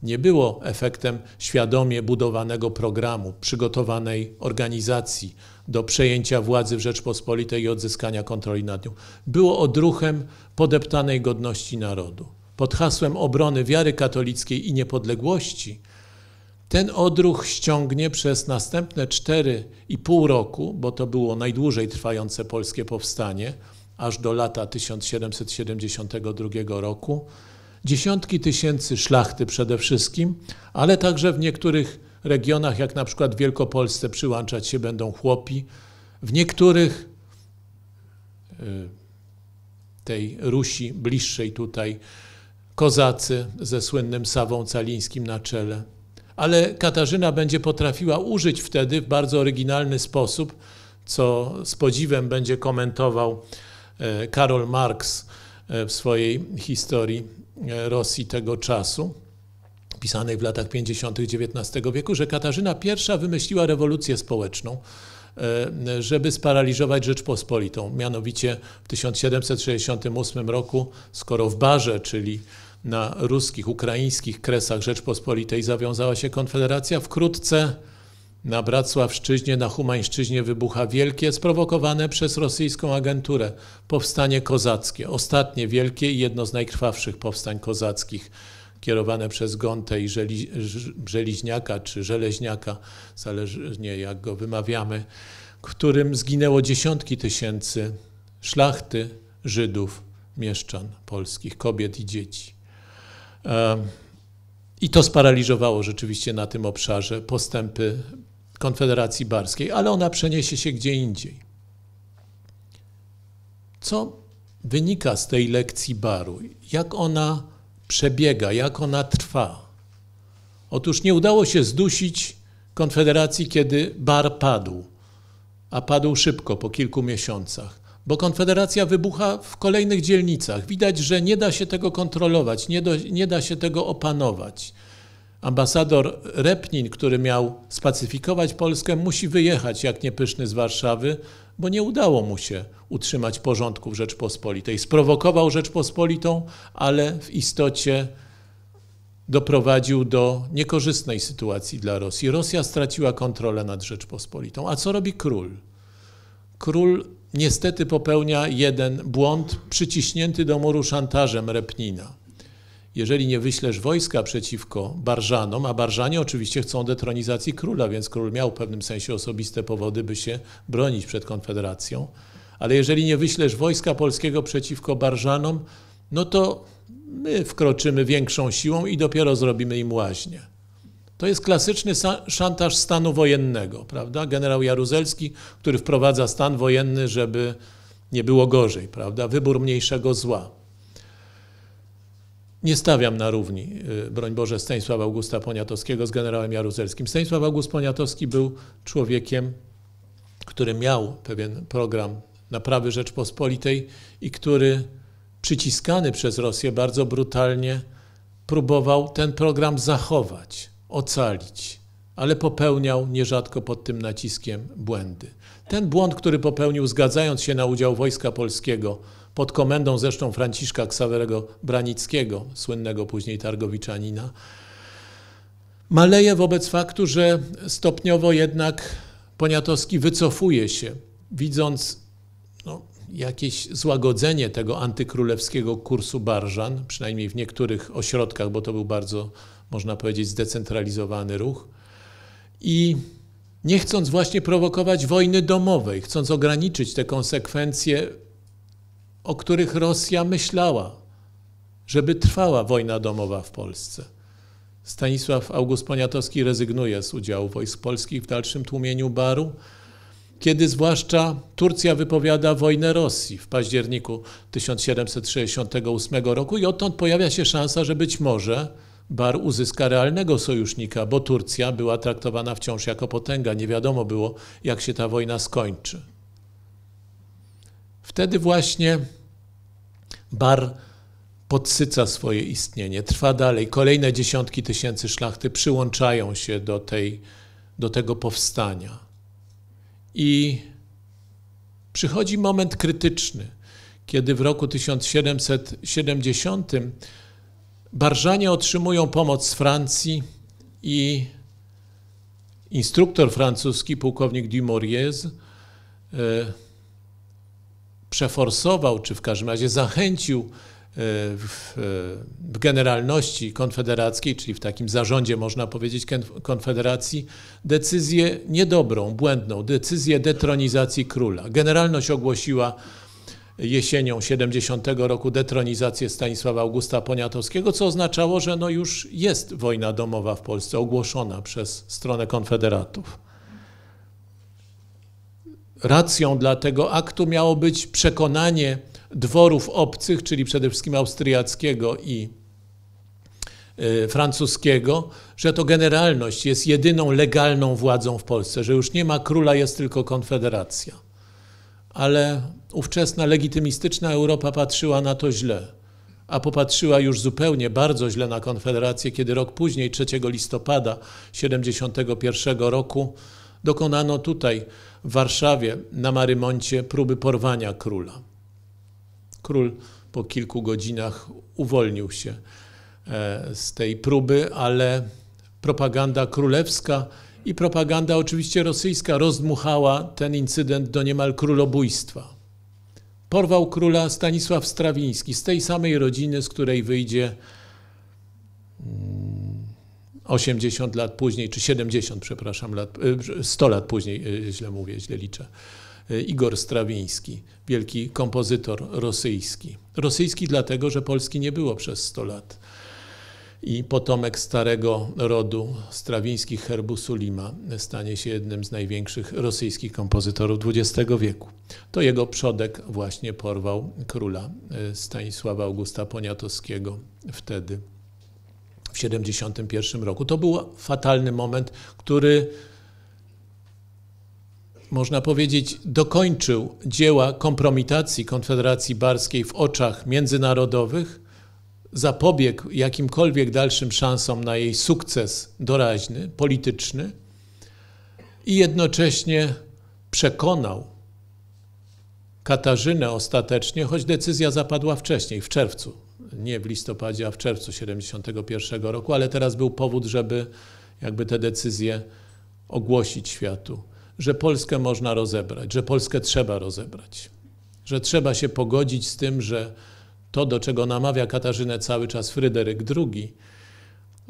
S1: Nie było efektem świadomie budowanego programu, przygotowanej organizacji, do przejęcia władzy w Rzeczpospolitej i odzyskania kontroli nad nią. Było odruchem podeptanej godności narodu. Pod hasłem obrony wiary katolickiej i niepodległości ten odruch ściągnie przez następne 4,5 roku, bo to było najdłużej trwające polskie powstanie, aż do lata 1772 roku, dziesiątki tysięcy szlachty przede wszystkim, ale także w niektórych regionach, jak na przykład w Wielkopolsce, przyłączać się będą chłopi. W niektórych y, tej Rusi bliższej tutaj kozacy ze słynnym Sawą Calińskim na czele. Ale Katarzyna będzie potrafiła użyć wtedy w bardzo oryginalny sposób, co z podziwem będzie komentował e, Karol Marx e, w swojej historii e, Rosji tego czasu pisanej w latach 50. XIX wieku, że Katarzyna I wymyśliła rewolucję społeczną, e, żeby sparaliżować Rzeczpospolitą. Mianowicie w 1768 roku, skoro w Barze, czyli na ruskich, ukraińskich kresach Rzeczpospolitej zawiązała się konfederacja, wkrótce na Bracławszczyźnie, na Humańszczyźnie wybucha wielkie, sprowokowane przez rosyjską agenturę, powstanie kozackie, ostatnie wielkie i jedno z najkrwawszych powstań kozackich kierowane przez Gontę i Żeliźniaka czy Żeleźniaka, zależnie jak go wymawiamy, którym zginęło dziesiątki tysięcy szlachty, Żydów, mieszczan polskich, kobiet i dzieci. I to sparaliżowało rzeczywiście na tym obszarze postępy Konfederacji Barskiej, ale ona przeniesie się gdzie indziej. Co wynika z tej lekcji baru? Jak ona przebiega, jak ona trwa. Otóż nie udało się zdusić Konfederacji, kiedy bar padł, a padł szybko po kilku miesiącach, bo Konfederacja wybucha w kolejnych dzielnicach. Widać, że nie da się tego kontrolować, nie, do, nie da się tego opanować. Ambasador Repnin, który miał spacyfikować Polskę, musi wyjechać jak niepyszny z Warszawy, bo nie udało mu się utrzymać porządku w Rzeczpospolitej. Sprowokował Rzeczpospolitą, ale w istocie doprowadził do niekorzystnej sytuacji dla Rosji. Rosja straciła kontrolę nad Rzeczpospolitą. A co robi król? Król niestety popełnia jeden błąd przyciśnięty do muru szantażem Repnina jeżeli nie wyślesz wojska przeciwko Barżanom, a Barżanie oczywiście chcą detronizacji króla, więc król miał w pewnym sensie osobiste powody, by się bronić przed Konfederacją, ale jeżeli nie wyślesz wojska polskiego przeciwko Barżanom, no to my wkroczymy większą siłą i dopiero zrobimy im łaźnie. To jest klasyczny szantaż stanu wojennego, prawda? Generał Jaruzelski, który wprowadza stan wojenny, żeby nie było gorzej, prawda? Wybór mniejszego zła nie stawiam na równi, y, broń Boże, Stanisława Augusta Poniatowskiego z generałem Jaruzelskim. Stanisław August Poniatowski był człowiekiem, który miał pewien program naprawy Rzeczpospolitej i który przyciskany przez Rosję bardzo brutalnie próbował ten program zachować, ocalić, ale popełniał nierzadko pod tym naciskiem błędy. Ten błąd, który popełnił, zgadzając się na udział Wojska Polskiego pod komendą zresztą Franciszka Ksawerego Branickiego, słynnego później targowiczanina, maleje wobec faktu, że stopniowo jednak Poniatowski wycofuje się, widząc no, jakieś złagodzenie tego antykrólewskiego kursu barżan, przynajmniej w niektórych ośrodkach, bo to był bardzo, można powiedzieć, zdecentralizowany ruch. I nie chcąc właśnie prowokować wojny domowej, chcąc ograniczyć te konsekwencje o których Rosja myślała, żeby trwała wojna domowa w Polsce. Stanisław August Poniatowski rezygnuje z udziału wojsk polskich w dalszym tłumieniu baru, kiedy zwłaszcza Turcja wypowiada wojnę Rosji w październiku 1768 roku i odtąd pojawia się szansa, że być może Bar uzyska realnego sojusznika, bo Turcja była traktowana wciąż jako potęga. Nie wiadomo było, jak się ta wojna skończy. Wtedy właśnie bar podsyca swoje istnienie, trwa dalej. Kolejne dziesiątki tysięcy szlachty przyłączają się do, tej, do tego powstania. I przychodzi moment krytyczny, kiedy w roku 1770 Barżanie otrzymują pomoc z Francji i instruktor francuski, pułkownik Dumouriez, e, przeforsował, czy w każdym razie zachęcił e, w, e, w, generalności konfederackiej, czyli w takim zarządzie, można powiedzieć, konfederacji, decyzję niedobrą, błędną, decyzję detronizacji króla. Generalność ogłosiła jesienią 70 roku detronizację Stanisława Augusta Poniatowskiego, co oznaczało, że no już jest wojna domowa w Polsce ogłoszona przez stronę konfederatów. Racją dla tego aktu miało być przekonanie dworów obcych, czyli przede wszystkim austriackiego i e, francuskiego, że to generalność jest jedyną legalną władzą w Polsce, że już nie ma króla, jest tylko konfederacja. Ale ówczesna legitymistyczna Europa patrzyła na to źle, a popatrzyła już zupełnie bardzo źle na konfederację, kiedy rok później, 3 listopada 1971 roku, dokonano tutaj w Warszawie na Marymoncie próby porwania króla. Król po kilku godzinach uwolnił się e, z tej próby, ale propaganda królewska i propaganda oczywiście rosyjska rozdmuchała ten incydent do niemal królobójstwa. Porwał króla Stanisław Strawiński z tej samej rodziny, z której wyjdzie 80 lat później, czy 70, przepraszam, lat, 100 y, lat później, y, źle mówię, źle liczę, y, Igor Strawiński, wielki kompozytor rosyjski. Rosyjski dlatego, że Polski nie było przez 100 lat. I potomek starego rodu Strawińskich Herbusulima stanie się jednym z największych rosyjskich kompozytorów XX wieku. To jego przodek właśnie porwał króla Stanisława Augusta Poniatowskiego wtedy w 1971 roku. To był fatalny moment, który można powiedzieć, dokończył dzieła kompromitacji Konfederacji Barskiej w oczach międzynarodowych, zapobiegł jakimkolwiek dalszym szansom na jej sukces doraźny, polityczny i jednocześnie przekonał Katarzynę ostatecznie, choć decyzja zapadła wcześniej, w czerwcu nie w listopadzie, a w czerwcu 71 roku, ale teraz był powód, żeby jakby te decyzje ogłosić światu, że Polskę można rozebrać, że Polskę trzeba rozebrać, że trzeba się pogodzić z tym, że to, do czego namawia Katarzynę cały czas Fryderyk II,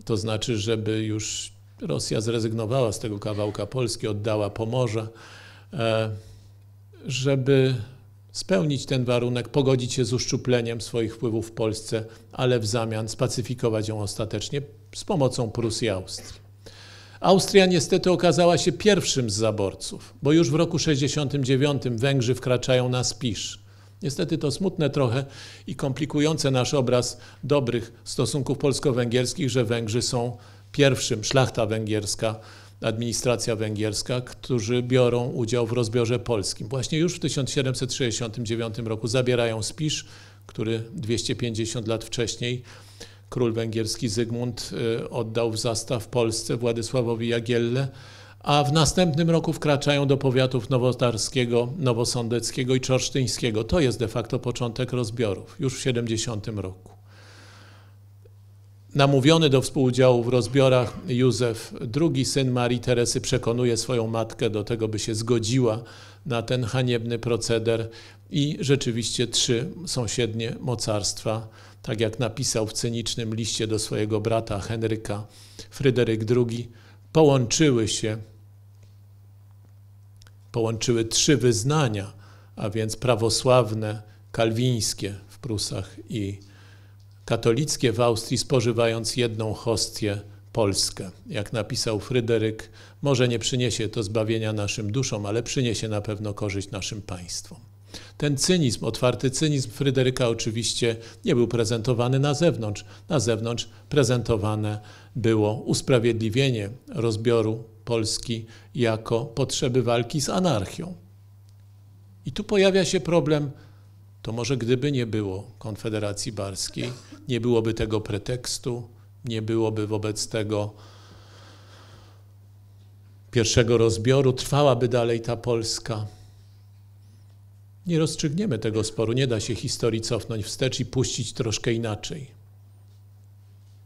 S1: to znaczy, żeby już Rosja zrezygnowała z tego kawałka Polski, oddała Pomorza, e, żeby spełnić ten warunek, pogodzić się z uszczupleniem swoich wpływów w Polsce, ale w zamian spacyfikować ją ostatecznie z pomocą Prus i Austrii. Austria niestety okazała się pierwszym z zaborców, bo już w roku 69 Węgrzy wkraczają na Spisz. Niestety to smutne trochę i komplikujące nasz obraz dobrych stosunków polsko-węgierskich, że Węgrzy są pierwszym, szlachta węgierska administracja węgierska, którzy biorą udział w rozbiorze polskim. Właśnie już w 1769 roku zabierają Spisz, który 250 lat wcześniej król węgierski Zygmunt e, oddał w zastaw Polsce Władysławowi Jagielle, a w następnym roku wkraczają do powiatów nowotarskiego, nowosądeckiego i czorsztyńskiego. To jest de facto początek rozbiorów, już w 70 roku. Namówiony do współudziału w rozbiorach, Józef, drugi syn Marii Teresy, przekonuje swoją matkę do tego, by się zgodziła na ten haniebny proceder i rzeczywiście trzy sąsiednie mocarstwa, tak jak napisał w cynicznym liście do swojego brata Henryka, Fryderyk II, połączyły się, połączyły trzy wyznania, a więc prawosławne, kalwińskie w Prusach i katolickie w Austrii, spożywając jedną hostię Polskę. Jak napisał Fryderyk, może nie przyniesie to zbawienia naszym duszom, ale przyniesie na pewno korzyść naszym państwom. Ten cynizm, otwarty cynizm Fryderyka oczywiście nie był prezentowany na zewnątrz. Na zewnątrz prezentowane było usprawiedliwienie rozbioru Polski jako potrzeby walki z anarchią. I tu pojawia się problem to może gdyby nie było Konfederacji Barskiej, nie byłoby tego pretekstu, nie byłoby wobec tego pierwszego rozbioru, trwałaby dalej ta Polska. Nie rozstrzygniemy tego sporu, nie da się historii cofnąć wstecz i puścić troszkę inaczej,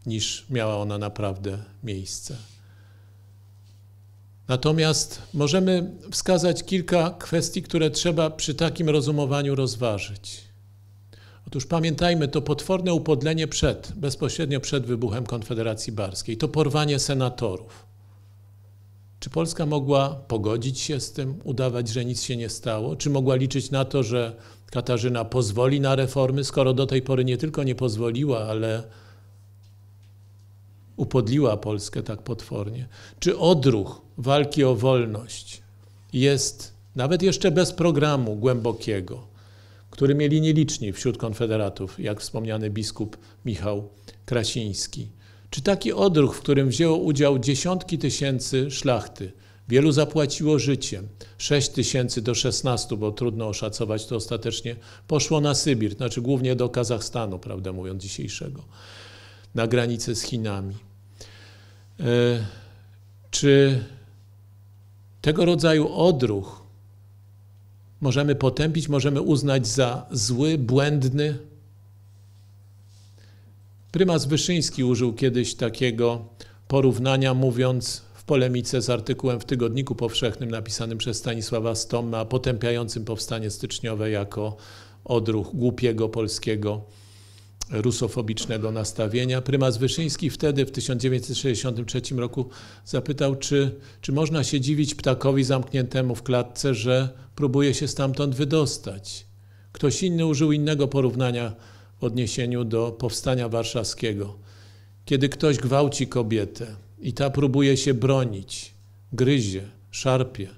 S1: niż miała ona naprawdę miejsce. Natomiast możemy wskazać kilka kwestii, które trzeba przy takim rozumowaniu rozważyć. Otóż pamiętajmy to potworne upodlenie przed, bezpośrednio przed wybuchem Konfederacji Barskiej, to porwanie senatorów. Czy Polska mogła pogodzić się z tym, udawać, że nic się nie stało? Czy mogła liczyć na to, że Katarzyna pozwoli na reformy, skoro do tej pory nie tylko nie pozwoliła, ale upodliła Polskę tak potwornie, czy odruch walki o wolność jest nawet jeszcze bez programu głębokiego, który mieli nieliczni wśród konfederatów, jak wspomniany biskup Michał Krasiński. Czy taki odruch, w którym wzięło udział dziesiątki tysięcy szlachty, wielu zapłaciło życiem, 6 tysięcy do 16, bo trudno oszacować to ostatecznie, poszło na Sybir, znaczy głównie do Kazachstanu, prawdę mówiąc dzisiejszego, na granicę z Chinami. E, czy tego rodzaju odruch możemy potępić, możemy uznać za zły, błędny? Prymas Wyszyński użył kiedyś takiego porównania, mówiąc w polemice z artykułem w Tygodniku Powszechnym napisanym przez Stanisława Stoma, potępiającym powstanie styczniowe jako odruch głupiego polskiego rusofobicznego nastawienia. Prymas Wyszyński wtedy w 1963 roku zapytał, czy, czy można się dziwić ptakowi zamkniętemu w klatce, że próbuje się stamtąd wydostać. Ktoś inny użył innego porównania w odniesieniu do powstania warszawskiego. Kiedy ktoś gwałci kobietę i ta próbuje się bronić, gryzie, szarpie,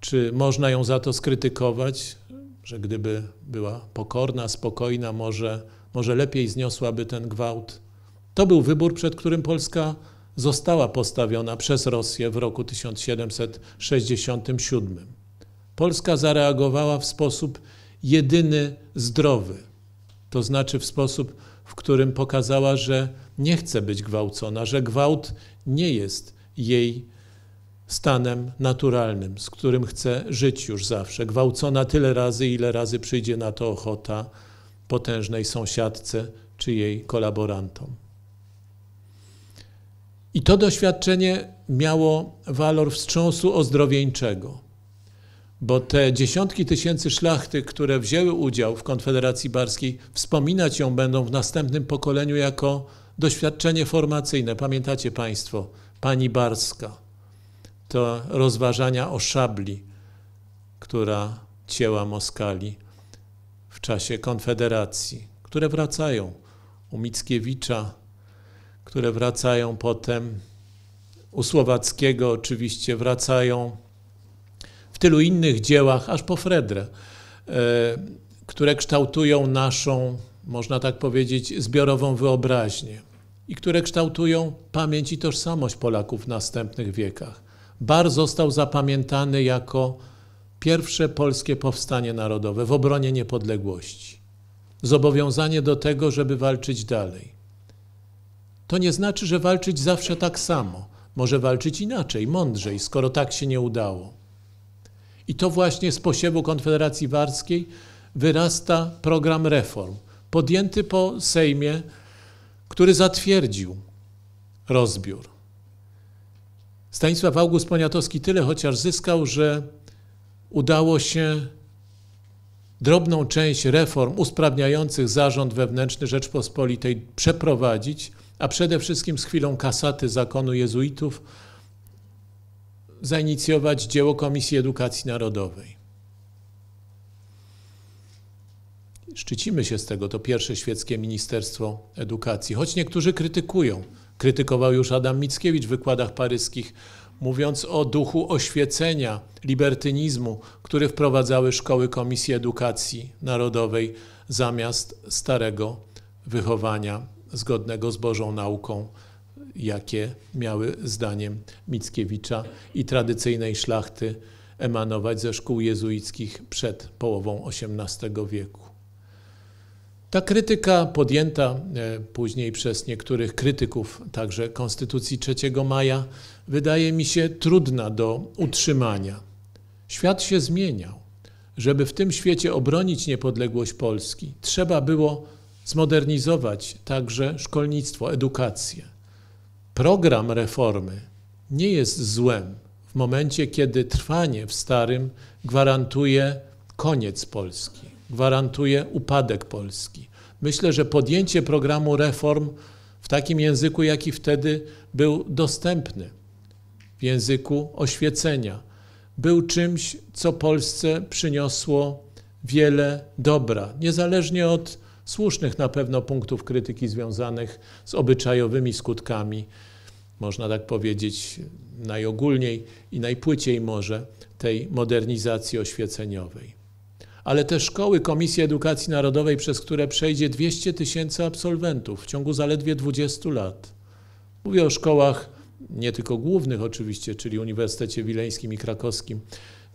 S1: czy można ją za to skrytykować, że gdyby była pokorna, spokojna, może może lepiej zniosłaby ten gwałt. To był wybór, przed którym Polska została postawiona przez Rosję w roku 1767. Polska zareagowała w sposób jedyny zdrowy, to znaczy w sposób, w którym pokazała, że nie chce być gwałcona, że gwałt nie jest jej stanem naturalnym, z którym chce żyć już zawsze. Gwałcona tyle razy, ile razy przyjdzie na to ochota, potężnej sąsiadce czy jej kolaborantom. I to doświadczenie miało walor wstrząsu ozdrowieńczego, bo te dziesiątki tysięcy szlachty, które wzięły udział w Konfederacji Barskiej, wspominać ją będą w następnym pokoleniu jako doświadczenie formacyjne. Pamiętacie Państwo, pani Barska, to rozważania o szabli, która cięła Moskali czasie Konfederacji, które wracają u Mickiewicza, które wracają potem u Słowackiego, oczywiście wracają w tylu innych dziełach, aż po Fredrę, e, które kształtują naszą, można tak powiedzieć, zbiorową wyobraźnię i które kształtują pamięć i tożsamość Polaków w następnych wiekach. Bar został zapamiętany jako Pierwsze polskie powstanie narodowe w obronie niepodległości. Zobowiązanie do tego, żeby walczyć dalej. To nie znaczy, że walczyć zawsze tak samo. Może walczyć inaczej, mądrzej, skoro tak się nie udało. I to właśnie z posiewu Konfederacji Warskiej wyrasta program reform, podjęty po Sejmie, który zatwierdził rozbiór. Stanisław August Poniatowski tyle chociaż zyskał, że udało się drobną część reform usprawniających zarząd wewnętrzny Rzeczpospolitej przeprowadzić, a przede wszystkim z chwilą kasaty zakonu jezuitów zainicjować dzieło Komisji Edukacji Narodowej. Szczycimy się z tego, to pierwsze świeckie Ministerstwo Edukacji, choć niektórzy krytykują. Krytykował już Adam Mickiewicz w wykładach paryskich mówiąc o duchu oświecenia, libertynizmu, który wprowadzały szkoły Komisji Edukacji Narodowej zamiast starego wychowania zgodnego z Bożą nauką, jakie miały zdaniem Mickiewicza i tradycyjnej szlachty emanować ze szkół jezuickich przed połową XVIII wieku. Ta krytyka podjęta e, później przez niektórych krytyków także Konstytucji 3 maja wydaje mi się trudna do utrzymania. Świat się zmieniał. Żeby w tym świecie obronić niepodległość Polski, trzeba było zmodernizować także szkolnictwo, edukację. Program reformy nie jest złem w momencie, kiedy trwanie w starym gwarantuje koniec Polski gwarantuje upadek Polski. Myślę, że podjęcie programu reform w takim języku, jaki wtedy był dostępny, w języku oświecenia, był czymś, co Polsce przyniosło wiele dobra, niezależnie od słusznych na pewno punktów krytyki związanych z obyczajowymi skutkami, można tak powiedzieć najogólniej i najpłyciej może, tej modernizacji oświeceniowej ale te szkoły Komisji Edukacji Narodowej, przez które przejdzie 200 tysięcy absolwentów w ciągu zaledwie 20 lat. Mówię o szkołach nie tylko głównych oczywiście, czyli Uniwersytecie Wileńskim i Krakowskim,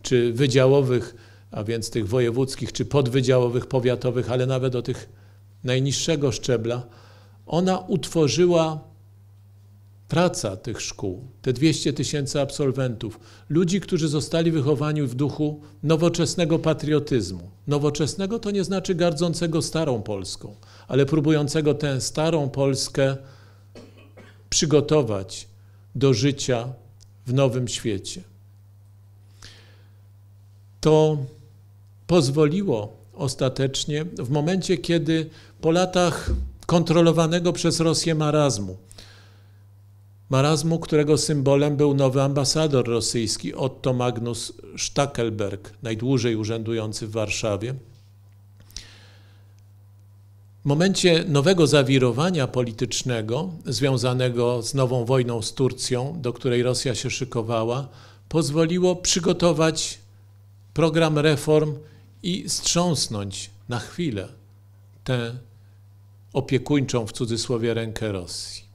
S1: czy wydziałowych, a więc tych wojewódzkich, czy podwydziałowych, powiatowych, ale nawet o tych najniższego szczebla. Ona utworzyła praca tych szkół, te 200 tysięcy absolwentów, ludzi, którzy zostali wychowani w duchu nowoczesnego patriotyzmu. Nowoczesnego to nie znaczy gardzącego starą Polską, ale próbującego tę starą Polskę przygotować do życia w nowym świecie. To pozwoliło ostatecznie w momencie, kiedy po latach kontrolowanego przez Rosję marazmu, marazmu, którego symbolem był nowy ambasador rosyjski Otto Magnus Stackelberg, najdłużej urzędujący w Warszawie. W momencie nowego zawirowania politycznego związanego z nową wojną z Turcją, do której Rosja się szykowała, pozwoliło przygotować program reform i strząsnąć na chwilę tę opiekuńczą w cudzysłowie rękę Rosji.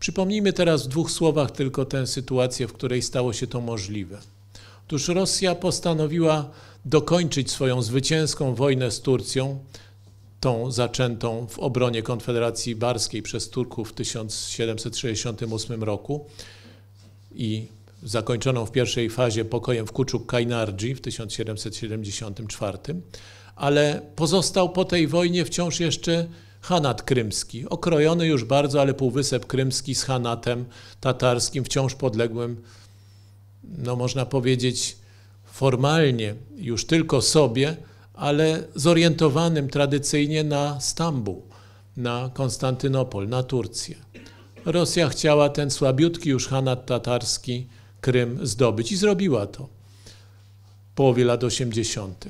S1: Przypomnijmy teraz w dwóch słowach tylko tę sytuację, w której stało się to możliwe. Otóż Rosja postanowiła dokończyć swoją zwycięską wojnę z Turcją, tą zaczętą w obronie Konfederacji Barskiej przez Turków w 1768 roku i zakończoną w pierwszej fazie pokojem w Kuczuk-Kainardzi w 1774, ale pozostał po tej wojnie wciąż jeszcze Hanat Krymski, okrojony już bardzo, ale Półwysep Krymski z Hanatem tatarskim, wciąż podległym, no można powiedzieć, formalnie już tylko sobie, ale zorientowanym tradycyjnie na Stambuł, na Konstantynopol, na Turcję. Rosja chciała ten słabiutki już Hanat tatarski Krym zdobyć i zrobiła to w połowie lat 80.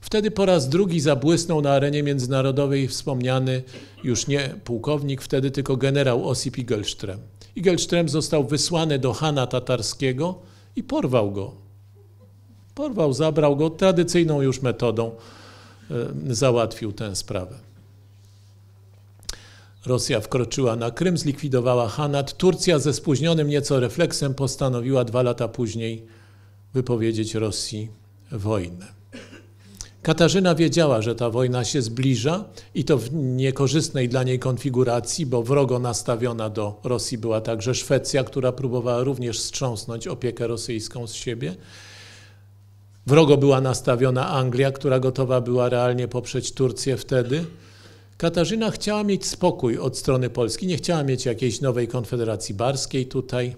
S1: Wtedy po raz drugi zabłysnął na arenie międzynarodowej wspomniany już nie pułkownik, wtedy tylko generał Osip Igelström. Igelström został wysłany do Hana Tatarskiego i porwał go. Porwał, zabrał go tradycyjną już metodą, e, załatwił tę sprawę. Rosja wkroczyła na Krym, zlikwidowała Hanat. Turcja ze spóźnionym nieco refleksem postanowiła dwa lata później wypowiedzieć Rosji wojnę. Katarzyna wiedziała, że ta wojna się zbliża i to w niekorzystnej dla niej konfiguracji, bo wrogo nastawiona do Rosji była także Szwecja, która próbowała również strząsnąć opiekę rosyjską z siebie. Wrogo była nastawiona Anglia, która gotowa była realnie poprzeć Turcję wtedy. Katarzyna chciała mieć spokój od strony Polski, nie chciała mieć jakiejś nowej konfederacji barskiej tutaj.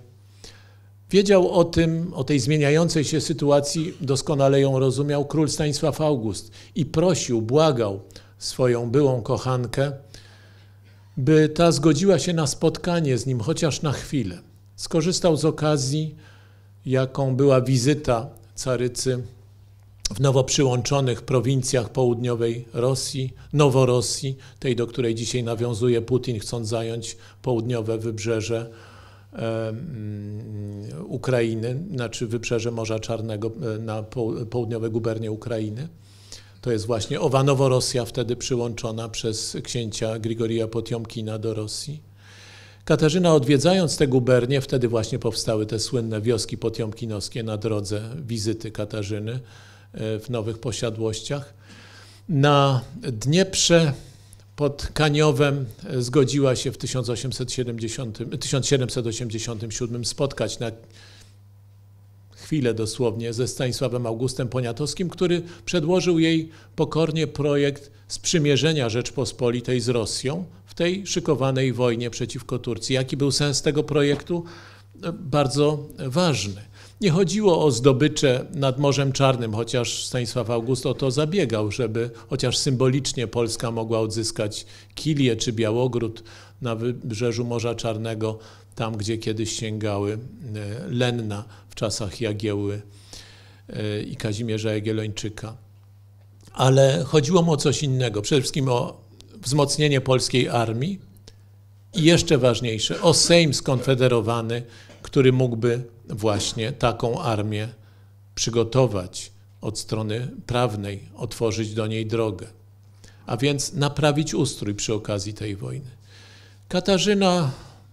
S1: Wiedział o tym, o tej zmieniającej się sytuacji, doskonale ją rozumiał król Stanisław August i prosił, błagał swoją byłą kochankę, by ta zgodziła się na spotkanie z nim chociaż na chwilę. Skorzystał z okazji, jaką była wizyta carycy w nowo przyłączonych prowincjach południowej Rosji, Noworosji, tej, do której dzisiaj nawiązuje Putin, chcąc zająć południowe wybrzeże Ukrainy, znaczy wybrzeże Morza Czarnego e, na południowe gubernie Ukrainy. To jest właśnie owa Noworosja wtedy przyłączona przez księcia Grigoria Potiomkina do Rosji. Katarzyna odwiedzając te gubernie, wtedy właśnie powstały te słynne wioski potiomkinowskie na drodze wizyty Katarzyny e, w nowych posiadłościach. Na Dnieprze pod Kaniowem e, zgodziła się w 1870, 1787 spotkać na chwilę dosłownie ze Stanisławem Augustem Poniatowskim, który przedłożył jej pokornie projekt sprzymierzenia Rzeczpospolitej z Rosją w tej szykowanej wojnie przeciwko Turcji. Jaki był sens tego projektu? E, bardzo ważny. Nie chodziło o zdobycze nad Morzem Czarnym, chociaż Stanisław August o to zabiegał, żeby chociaż symbolicznie Polska mogła odzyskać Kilię czy Białogród na wybrzeżu Morza Czarnego, tam gdzie kiedyś sięgały e, Lenna w czasach Jagieły e, i Kazimierza Jagiellończyka. Ale chodziło mu o coś innego, przede wszystkim o wzmocnienie polskiej armii i jeszcze ważniejsze, o Sejm skonfederowany, który mógłby właśnie taką armię przygotować od strony prawnej, otworzyć do niej drogę, a więc naprawić ustrój przy okazji tej wojny. Katarzyna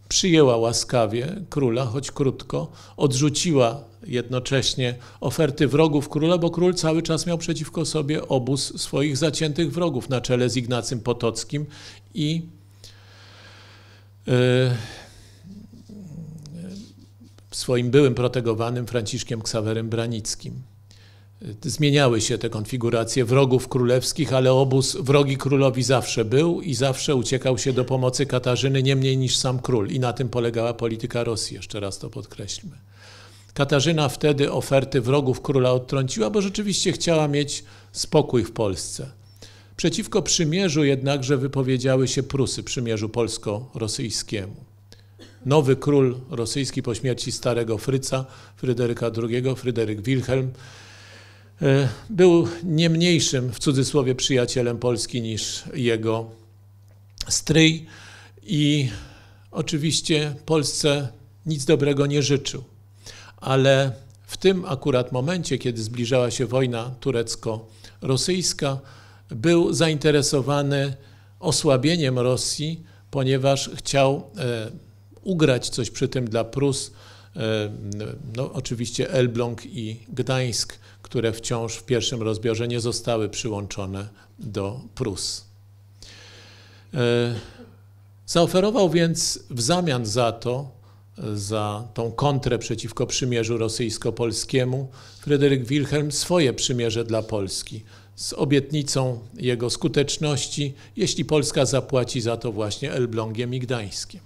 S1: przyjęła łaskawie króla, choć krótko, odrzuciła jednocześnie oferty wrogów króla, bo król cały czas miał przeciwko sobie obóz swoich zaciętych wrogów na czele z Ignacym Potockim i yy, swoim byłym protegowanym Franciszkiem Ksawerem Branickim. Zmieniały się te konfiguracje wrogów królewskich, ale obóz wrogi królowi zawsze był i zawsze uciekał się do pomocy Katarzyny nie mniej niż sam król. I na tym polegała polityka Rosji, jeszcze raz to podkreślmy. Katarzyna wtedy oferty wrogów króla odtrąciła, bo rzeczywiście chciała mieć spokój w Polsce. Przeciwko przymierzu jednakże wypowiedziały się Prusy, przymierzu polsko-rosyjskiemu nowy król rosyjski po śmierci starego Fryca, Fryderyka II, Fryderyk Wilhelm, e, był nie mniejszym, w cudzysłowie, przyjacielem Polski niż jego stryj i oczywiście Polsce nic dobrego nie życzył. Ale w tym akurat momencie, kiedy zbliżała się wojna turecko-rosyjska, był zainteresowany osłabieniem Rosji, ponieważ chciał e, ugrać coś przy tym dla Prus, e, no, oczywiście Elbląg i Gdańsk, które wciąż w pierwszym rozbiorze nie zostały przyłączone do Prus. E, zaoferował więc w zamian za to, za tą kontrę przeciwko przymierzu rosyjsko-polskiemu, Fryderyk Wilhelm swoje przymierze dla Polski z obietnicą jego skuteczności, jeśli Polska zapłaci za to właśnie Elblągiem i Gdańskiem.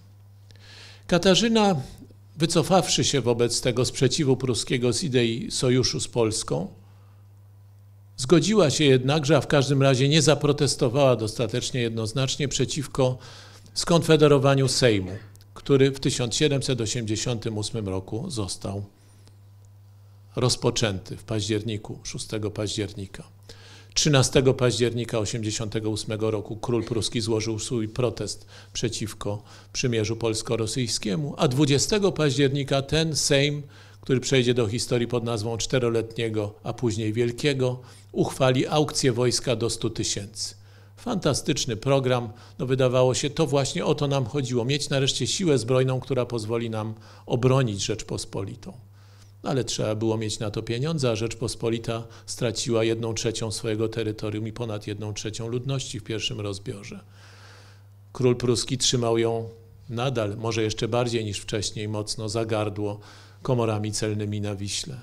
S1: Katarzyna, wycofawszy się wobec tego sprzeciwu pruskiego z idei sojuszu z Polską, zgodziła się jednakże, a w każdym razie nie zaprotestowała dostatecznie jednoznacznie przeciwko skonfederowaniu Sejmu, który w 1788 roku został rozpoczęty w październiku, 6 października. 13 października 1988 roku król pruski złożył swój protest przeciwko przymierzu polsko-rosyjskiemu, a 20 października ten Sejm, który przejdzie do historii pod nazwą czteroletniego, a później wielkiego, uchwali aukcję wojska do 100 tysięcy. Fantastyczny program. No wydawało się, to właśnie o to nam chodziło. Mieć nareszcie siłę zbrojną, która pozwoli nam obronić Rzeczpospolitą no ale trzeba było mieć na to pieniądze, a Rzeczpospolita straciła jedną trzecią swojego terytorium i ponad jedną trzecią ludności w pierwszym rozbiorze. Król pruski trzymał ją nadal, może jeszcze bardziej niż wcześniej, mocno za gardło komorami celnymi na Wiśle.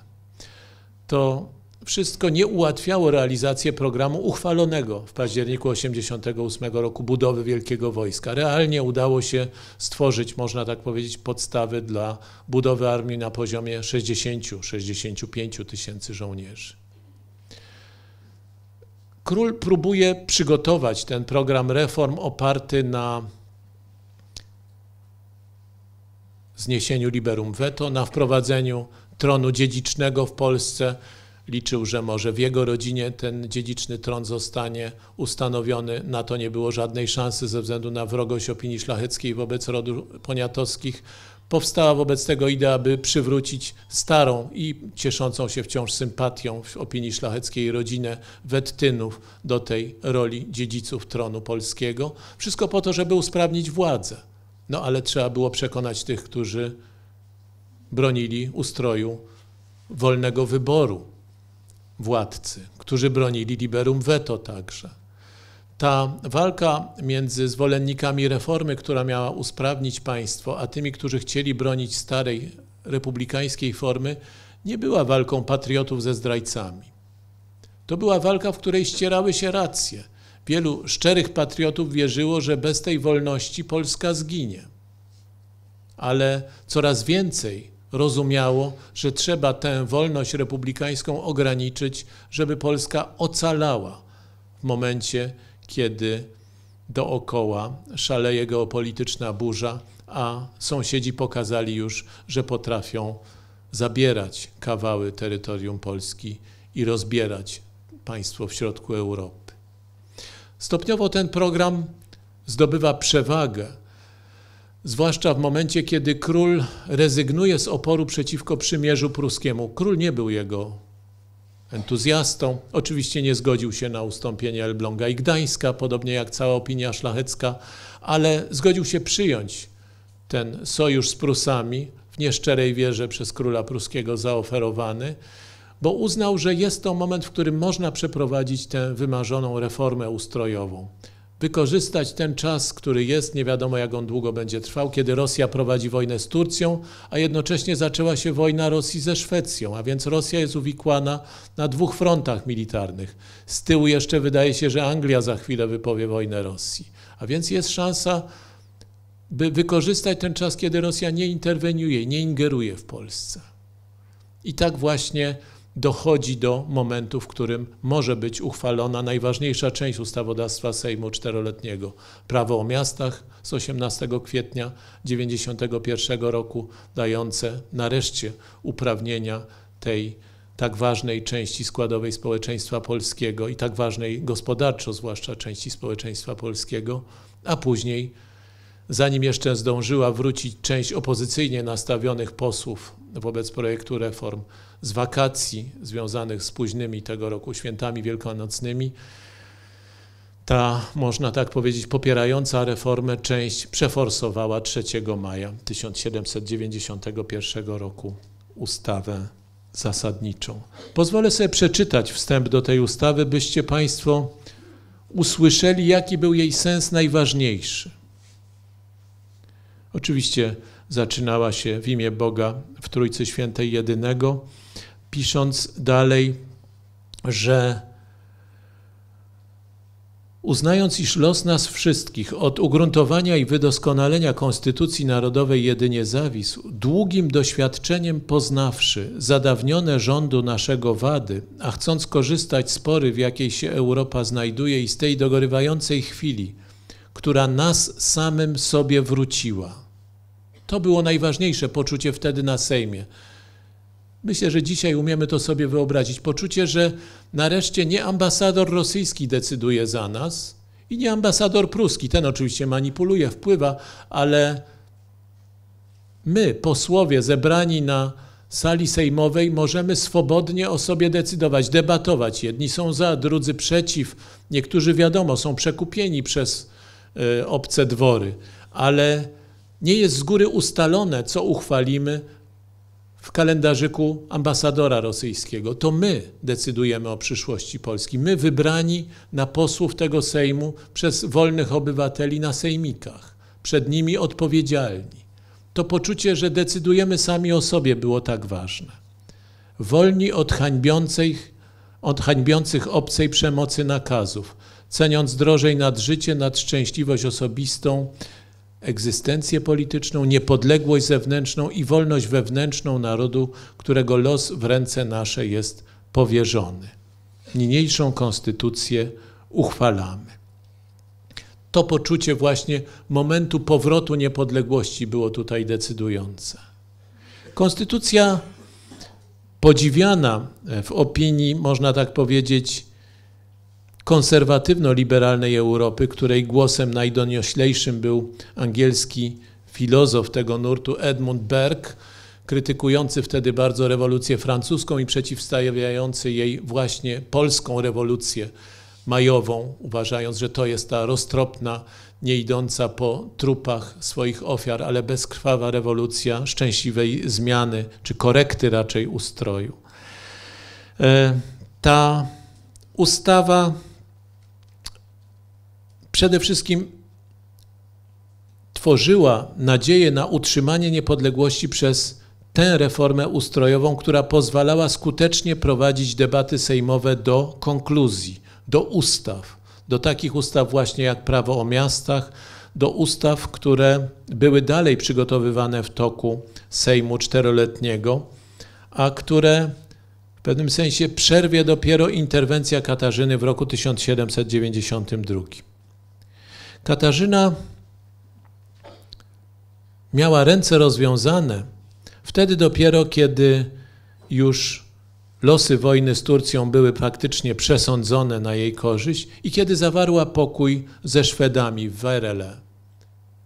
S1: To wszystko nie ułatwiało realizację programu uchwalonego w październiku 1988 roku budowy Wielkiego Wojska. Realnie udało się stworzyć, można tak powiedzieć, podstawy dla budowy armii na poziomie 60-65 tysięcy żołnierzy. Król próbuje przygotować ten program reform oparty na zniesieniu liberum veto, na wprowadzeniu tronu dziedzicznego w Polsce, liczył, że może w jego rodzinie ten dziedziczny tron zostanie ustanowiony. Na to nie było żadnej szansy ze względu na wrogość opinii szlacheckiej wobec rodu poniatowskich. Powstała wobec tego idea, by przywrócić starą i cieszącą się wciąż sympatią w opinii szlacheckiej rodzinę Wettynów do tej roli dziedziców tronu polskiego. Wszystko po to, żeby usprawnić władzę. No ale trzeba było przekonać tych, którzy bronili ustroju wolnego wyboru władcy, którzy bronili liberum veto także. Ta walka między zwolennikami reformy, która miała usprawnić państwo, a tymi, którzy chcieli bronić starej republikańskiej formy, nie była walką patriotów ze zdrajcami. To była walka, w której ścierały się racje. Wielu szczerych patriotów wierzyło, że bez tej wolności Polska zginie. Ale coraz więcej rozumiało, że trzeba tę wolność republikańską ograniczyć, żeby Polska ocalała w momencie, kiedy dookoła szaleje geopolityczna burza, a sąsiedzi pokazali już, że potrafią zabierać kawały terytorium Polski i rozbierać państwo w środku Europy. Stopniowo ten program zdobywa przewagę zwłaszcza w momencie, kiedy król rezygnuje z oporu przeciwko przymierzu pruskiemu. Król nie był jego entuzjastą, oczywiście nie zgodził się na ustąpienie Elbląga i Gdańska, podobnie jak cała opinia szlachecka, ale zgodził się przyjąć ten sojusz z Prusami w nieszczerej wierze przez króla pruskiego zaoferowany, bo uznał, że jest to moment, w którym można przeprowadzić tę wymarzoną reformę ustrojową wykorzystać ten czas, który jest, nie wiadomo jak on długo będzie trwał, kiedy Rosja prowadzi wojnę z Turcją, a jednocześnie zaczęła się wojna Rosji ze Szwecją, a więc Rosja jest uwikłana na dwóch frontach militarnych. Z tyłu jeszcze wydaje się, że Anglia za chwilę wypowie wojnę Rosji, a więc jest szansa, by wykorzystać ten czas, kiedy Rosja nie interweniuje, nie ingeruje w Polsce. I tak właśnie dochodzi do momentu, w którym może być uchwalona najważniejsza część ustawodawstwa Sejmu czteroletniego. Prawo o miastach z 18 kwietnia 1991 roku, dające nareszcie uprawnienia tej tak ważnej części składowej społeczeństwa polskiego i tak ważnej gospodarczo, zwłaszcza części społeczeństwa polskiego, a później zanim jeszcze zdążyła wrócić część opozycyjnie nastawionych posłów wobec projektu reform, z wakacji związanych z późnymi tego roku świętami wielkanocnymi, ta, można tak powiedzieć, popierająca reformę część przeforsowała 3 maja 1791 roku ustawę zasadniczą. Pozwolę sobie przeczytać wstęp do tej ustawy, byście Państwo usłyszeli, jaki był jej sens najważniejszy. Oczywiście zaczynała się w imię Boga w Trójcy Świętej Jedynego, pisząc dalej, że Uznając, iż los nas wszystkich od ugruntowania i wydoskonalenia Konstytucji Narodowej jedynie zawisł, długim doświadczeniem poznawszy zadawnione rządu naszego wady, a chcąc korzystać z pory, w jakiej się Europa znajduje i z tej dogorywającej chwili, która nas samym sobie wróciła to było najważniejsze poczucie wtedy na Sejmie. Myślę, że dzisiaj umiemy to sobie wyobrazić. Poczucie, że nareszcie nie ambasador rosyjski decyduje za nas i nie ambasador pruski. Ten oczywiście manipuluje, wpływa, ale my, posłowie zebrani na sali sejmowej, możemy swobodnie o sobie decydować, debatować. Jedni są za, drudzy przeciw. Niektórzy, wiadomo, są przekupieni przez y, obce dwory, ale nie jest z góry ustalone, co uchwalimy w kalendarzyku ambasadora rosyjskiego. To my decydujemy o przyszłości Polski. My wybrani na posłów tego Sejmu przez wolnych obywateli na sejmikach, przed nimi odpowiedzialni. To poczucie, że decydujemy sami o sobie było tak ważne. Wolni od hańbiących, od hańbiących obcej przemocy nakazów, ceniąc drożej nad życie, nad szczęśliwość osobistą, egzystencję polityczną, niepodległość zewnętrzną i wolność wewnętrzną narodu, którego los w ręce nasze jest powierzony. Niniejszą konstytucję uchwalamy. To poczucie właśnie momentu powrotu niepodległości było tutaj decydujące. Konstytucja podziwiana w opinii, można tak powiedzieć, konserwatywno-liberalnej Europy, której głosem najdonioślejszym był angielski filozof tego nurtu Edmund Burke, krytykujący wtedy bardzo rewolucję francuską i przeciwstawiający jej właśnie polską rewolucję majową, uważając, że to jest ta roztropna, nie idąca po trupach swoich ofiar, ale bezkrwawa rewolucja szczęśliwej zmiany, czy korekty raczej ustroju. E, ta ustawa przede wszystkim tworzyła nadzieję na utrzymanie niepodległości przez tę reformę ustrojową, która pozwalała skutecznie prowadzić debaty sejmowe do konkluzji, do ustaw, do takich ustaw właśnie jak prawo o miastach, do ustaw, które były dalej przygotowywane w toku Sejmu czteroletniego, a które w pewnym sensie przerwie dopiero interwencja Katarzyny w roku 1792. Katarzyna miała ręce rozwiązane wtedy dopiero, kiedy już losy wojny z Turcją były praktycznie przesądzone na jej korzyść i kiedy zawarła pokój ze Szwedami w Werele.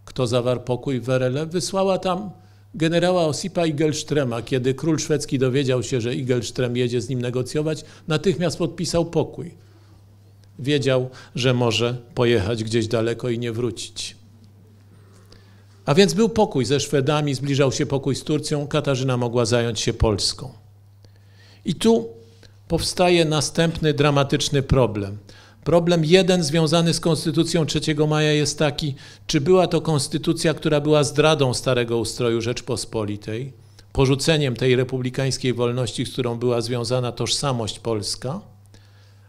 S1: Kto zawarł pokój w Werele? Wysłała tam generała Osipa Igelstrema. Kiedy król szwedzki dowiedział się, że Igelstrem jedzie z nim negocjować, natychmiast podpisał pokój. Wiedział, że może pojechać gdzieś daleko i nie wrócić. A więc był pokój ze Szwedami, zbliżał się pokój z Turcją, Katarzyna mogła zająć się Polską. I tu powstaje następny dramatyczny problem. Problem jeden związany z konstytucją 3 maja jest taki, czy była to konstytucja, która była zdradą starego ustroju Rzeczpospolitej, porzuceniem tej republikańskiej wolności, z którą była związana tożsamość polska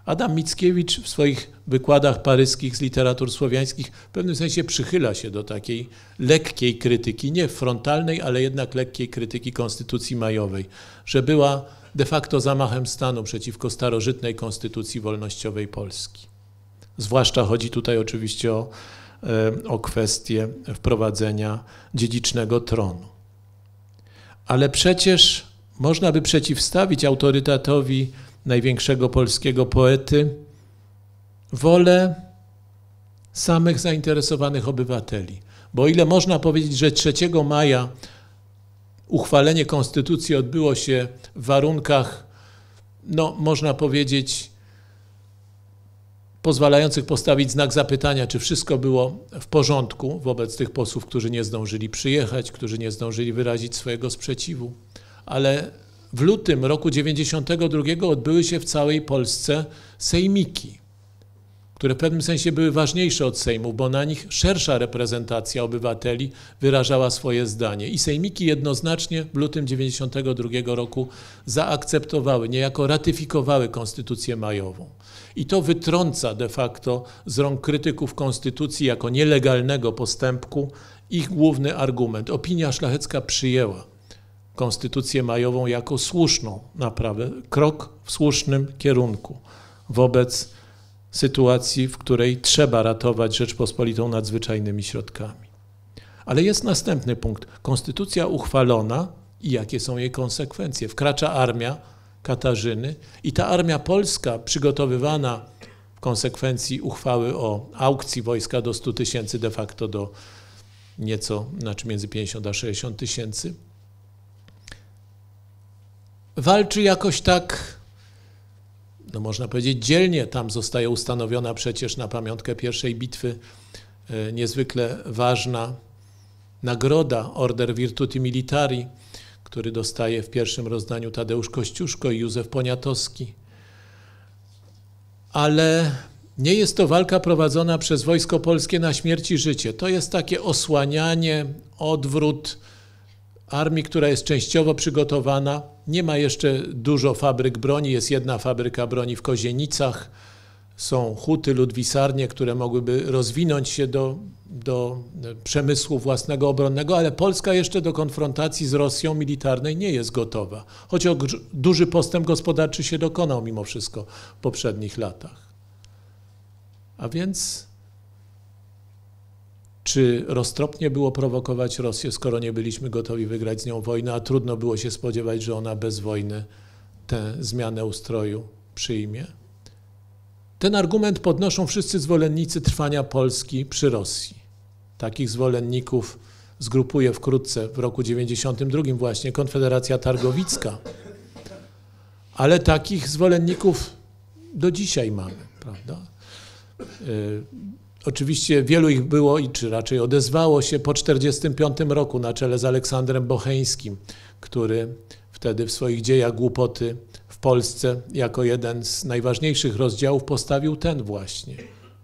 S1: Adam Mickiewicz w swoich wykładach paryskich z literatur słowiańskich w pewnym sensie przychyla się do takiej lekkiej krytyki, nie frontalnej, ale jednak lekkiej krytyki konstytucji majowej, że była de facto zamachem stanu przeciwko starożytnej konstytucji wolnościowej Polski. Zwłaszcza chodzi tutaj oczywiście o, e, o kwestię wprowadzenia dziedzicznego tronu. Ale przecież można by przeciwstawić autorytetowi największego polskiego poety, wolę samych zainteresowanych obywateli. Bo o ile można powiedzieć, że 3 maja uchwalenie konstytucji odbyło się w warunkach, no można powiedzieć, pozwalających postawić znak zapytania, czy wszystko było w porządku wobec tych posłów, którzy nie zdążyli przyjechać, którzy nie zdążyli wyrazić swojego sprzeciwu. Ale w lutym roku 1992 odbyły się w całej Polsce sejmiki, które w pewnym sensie były ważniejsze od sejmów, bo na nich szersza reprezentacja obywateli wyrażała swoje zdanie. I sejmiki jednoznacznie w lutym 1992 roku zaakceptowały, niejako ratyfikowały Konstytucję Majową. I to wytrąca de facto z rąk krytyków Konstytucji jako nielegalnego postępku ich główny argument. Opinia szlachecka przyjęła Konstytucję Majową jako słuszną naprawę, krok w słusznym kierunku wobec sytuacji, w której trzeba ratować Rzeczpospolitą nadzwyczajnymi środkami. Ale jest następny punkt. Konstytucja uchwalona i jakie są jej konsekwencje? Wkracza armia Katarzyny i ta armia polska przygotowywana w konsekwencji uchwały o aukcji wojska do 100 tysięcy, de facto do nieco, znaczy między 50 a 60 tysięcy, walczy jakoś tak, no można powiedzieć, dzielnie. Tam zostaje ustanowiona przecież na pamiątkę pierwszej bitwy e, niezwykle ważna nagroda Order Virtuti Militari, który dostaje w pierwszym rozdaniu Tadeusz Kościuszko i Józef Poniatowski. Ale nie jest to walka prowadzona przez Wojsko Polskie na śmierć i życie. To jest takie osłanianie, odwrót, armii, która jest częściowo przygotowana. Nie ma jeszcze dużo fabryk broni, jest jedna fabryka broni w Kozienicach. Są huty, ludwisarnie, które mogłyby rozwinąć się do, do e, przemysłu własnego obronnego, ale Polska jeszcze do konfrontacji z Rosją militarnej nie jest gotowa. Choć duży postęp gospodarczy się dokonał mimo wszystko w poprzednich latach. A więc czy roztropnie było prowokować Rosję, skoro nie byliśmy gotowi wygrać z nią wojnę, a trudno było się spodziewać, że ona bez wojny tę zmianę ustroju przyjmie? Ten argument podnoszą wszyscy zwolennicy trwania Polski przy Rosji. Takich zwolenników zgrupuje wkrótce, w roku 92 właśnie, Konfederacja Targowicka, ale takich zwolenników do dzisiaj mamy, prawda? Y, Oczywiście wielu ich było i czy raczej odezwało się po 1945 roku na czele z Aleksandrem Bocheńskim, który wtedy w swoich dziejach głupoty w Polsce jako jeden z najważniejszych rozdziałów postawił ten właśnie.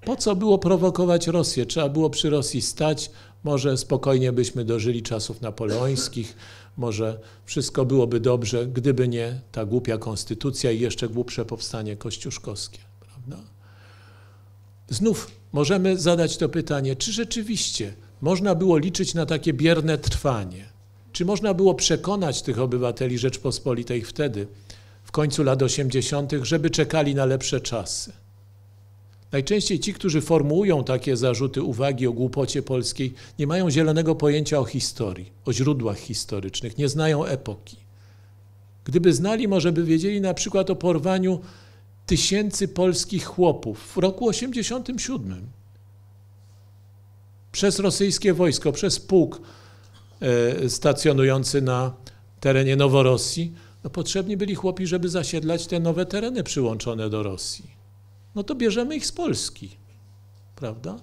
S1: Po co było prowokować Rosję? Trzeba było przy Rosji stać, może spokojnie byśmy dożyli czasów napoleońskich, może wszystko byłoby dobrze, gdyby nie ta głupia konstytucja i jeszcze głupsze powstanie kościuszkowskie. Znów możemy zadać to pytanie, czy rzeczywiście można było liczyć na takie bierne trwanie? Czy można było przekonać tych obywateli Rzeczpospolitej wtedy, w końcu lat 80., żeby czekali na lepsze czasy? Najczęściej ci, którzy formułują takie zarzuty uwagi o głupocie polskiej, nie mają zielonego pojęcia o historii, o źródłach historycznych, nie znają epoki. Gdyby znali, może by wiedzieli na przykład o porwaniu tysięcy polskich chłopów w roku 87 przez rosyjskie wojsko, przez pułk e, stacjonujący na terenie Noworosji, no potrzebni byli chłopi, żeby zasiedlać te nowe tereny przyłączone do Rosji. No to bierzemy ich z Polski, prawda?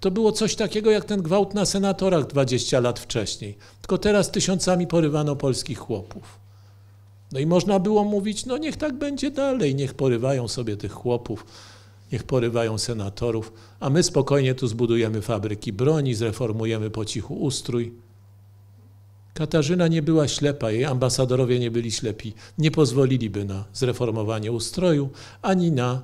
S1: To było coś takiego jak ten gwałt na senatorach 20 lat wcześniej, tylko teraz tysiącami porywano polskich chłopów. No i można było mówić, no niech tak będzie dalej, niech porywają sobie tych chłopów, niech porywają senatorów, a my spokojnie tu zbudujemy fabryki broni, zreformujemy po cichu ustrój. Katarzyna nie była ślepa, jej ambasadorowie nie byli ślepi, nie pozwoliliby na zreformowanie ustroju ani na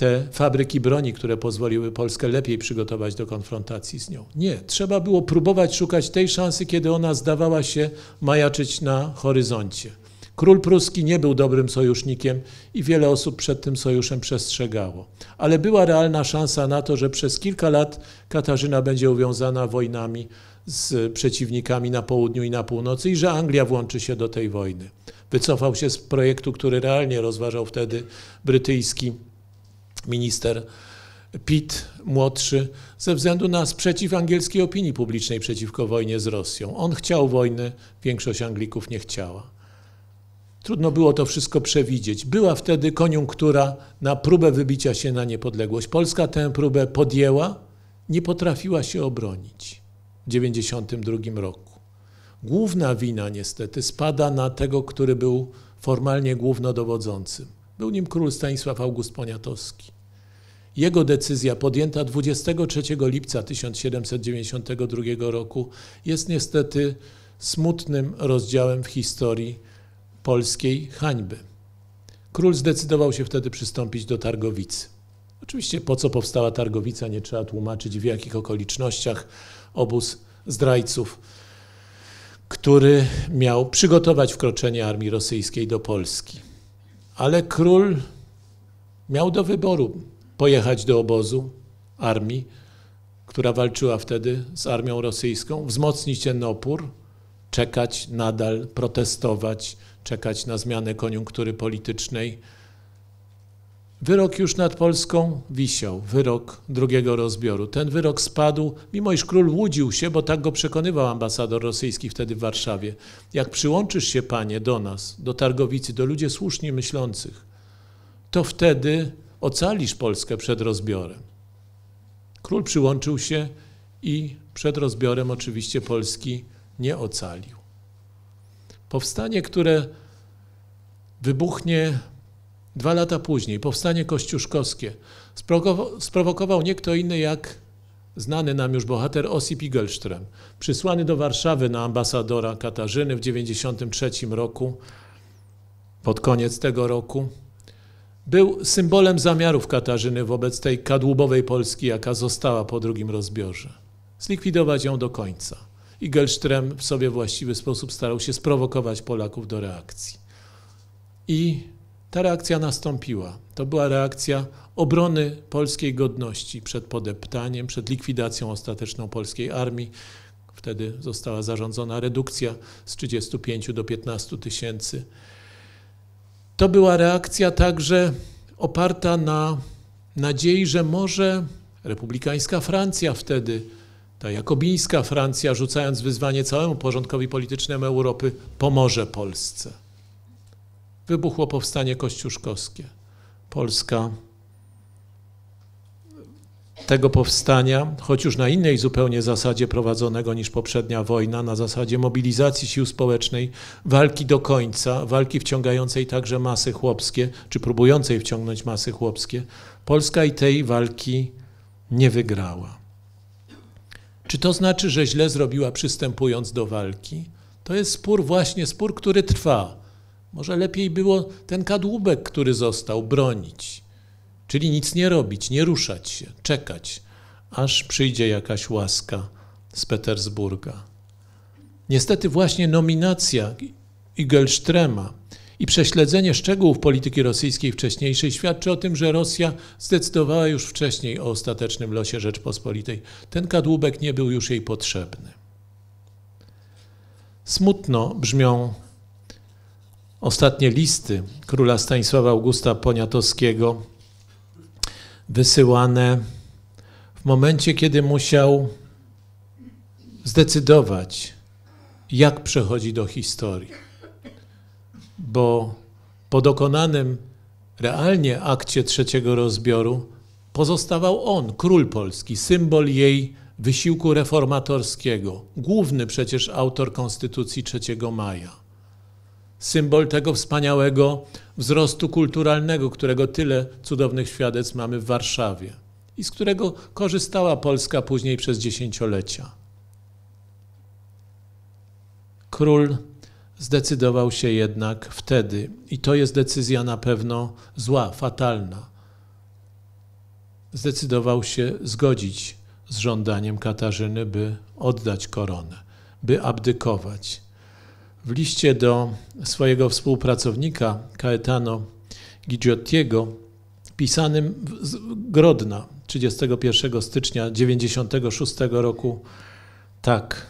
S1: te fabryki broni, które pozwoliły Polskę lepiej przygotować do konfrontacji z nią. Nie, trzeba było próbować szukać tej szansy, kiedy ona zdawała się majaczyć na horyzoncie. Król pruski nie był dobrym sojusznikiem i wiele osób przed tym sojuszem przestrzegało. Ale była realna szansa na to, że przez kilka lat Katarzyna będzie uwiązana wojnami z przeciwnikami na południu i na północy i że Anglia włączy się do tej wojny. Wycofał się z projektu, który realnie rozważał wtedy brytyjski minister Pitt młodszy ze względu na sprzeciw angielskiej opinii publicznej przeciwko wojnie z Rosją. On chciał wojny, większość Anglików nie chciała. Trudno było to wszystko przewidzieć. Była wtedy koniunktura na próbę wybicia się na niepodległość. Polska tę próbę podjęła, nie potrafiła się obronić w 1992 roku. Główna wina niestety spada na tego, który był formalnie głównodowodzącym był nim król Stanisław August Poniatowski. Jego decyzja podjęta 23 lipca 1792 roku jest niestety smutnym rozdziałem w historii polskiej hańby. Król zdecydował się wtedy przystąpić do targowicy. Oczywiście po co powstała targowica, nie trzeba tłumaczyć w jakich okolicznościach obóz zdrajców, który miał przygotować wkroczenie armii rosyjskiej do Polski. Ale król miał do wyboru pojechać do obozu armii, która walczyła wtedy z armią rosyjską, wzmocnić ten opór, czekać nadal, protestować, czekać na zmianę koniunktury politycznej Wyrok już nad Polską wisiał, wyrok drugiego rozbioru. Ten wyrok spadł, mimo iż król łudził się, bo tak go przekonywał ambasador rosyjski wtedy w Warszawie. Jak przyłączysz się, panie, do nas, do Targowicy, do ludzi słusznie myślących, to wtedy ocalisz Polskę przed rozbiorem. Król przyłączył się i przed rozbiorem oczywiście Polski nie ocalił. Powstanie, które wybuchnie Dwa lata później powstanie kościuszkowskie sprowokował nie kto inny jak znany nam już bohater Osip Igelström, przysłany do Warszawy na ambasadora Katarzyny w 1993 roku, pod koniec tego roku. Był symbolem zamiarów Katarzyny wobec tej kadłubowej Polski, jaka została po drugim rozbiorze. Zlikwidować ją do końca. Igelström w sobie właściwy sposób starał się sprowokować Polaków do reakcji. I ta reakcja nastąpiła. To była reakcja obrony polskiej godności przed podeptaniem, przed likwidacją ostateczną polskiej armii. Wtedy została zarządzona redukcja z 35 do 15 tysięcy. To była reakcja także oparta na nadziei, że może republikańska Francja wtedy, ta jakobińska Francja, rzucając wyzwanie całemu porządkowi politycznemu Europy, pomoże Polsce wybuchło powstanie kościuszkowskie. Polska tego powstania, choć już na innej zupełnie zasadzie prowadzonego niż poprzednia wojna, na zasadzie mobilizacji sił społecznej, walki do końca, walki wciągającej także masy chłopskie, czy próbującej wciągnąć masy chłopskie, Polska i tej walki nie wygrała. Czy to znaczy, że źle zrobiła przystępując do walki? To jest spór właśnie, spór, który trwa. Może lepiej było ten kadłubek, który został, bronić. Czyli nic nie robić, nie ruszać się, czekać, aż przyjdzie jakaś łaska z Petersburga. Niestety właśnie nominacja Igelsztrema i prześledzenie szczegółów polityki rosyjskiej wcześniejszej świadczy o tym, że Rosja zdecydowała już wcześniej o ostatecznym losie Rzeczpospolitej. Ten kadłubek nie był już jej potrzebny. Smutno brzmią Ostatnie listy króla Stanisława Augusta Poniatowskiego wysyłane w momencie, kiedy musiał zdecydować, jak przechodzi do historii. Bo po dokonanym realnie akcie trzeciego rozbioru pozostawał on, król polski, symbol jej wysiłku reformatorskiego, główny przecież autor Konstytucji 3 maja symbol tego wspaniałego wzrostu kulturalnego, którego tyle cudownych świadectw mamy w Warszawie i z którego korzystała Polska później przez dziesięciolecia. Król zdecydował się jednak wtedy, i to jest decyzja na pewno zła, fatalna. Zdecydował się zgodzić z żądaniem Katarzyny, by oddać koronę, by abdykować. W liście do swojego współpracownika Caetano Gigiottiego, pisanym z Grodna 31 stycznia 96 roku, tak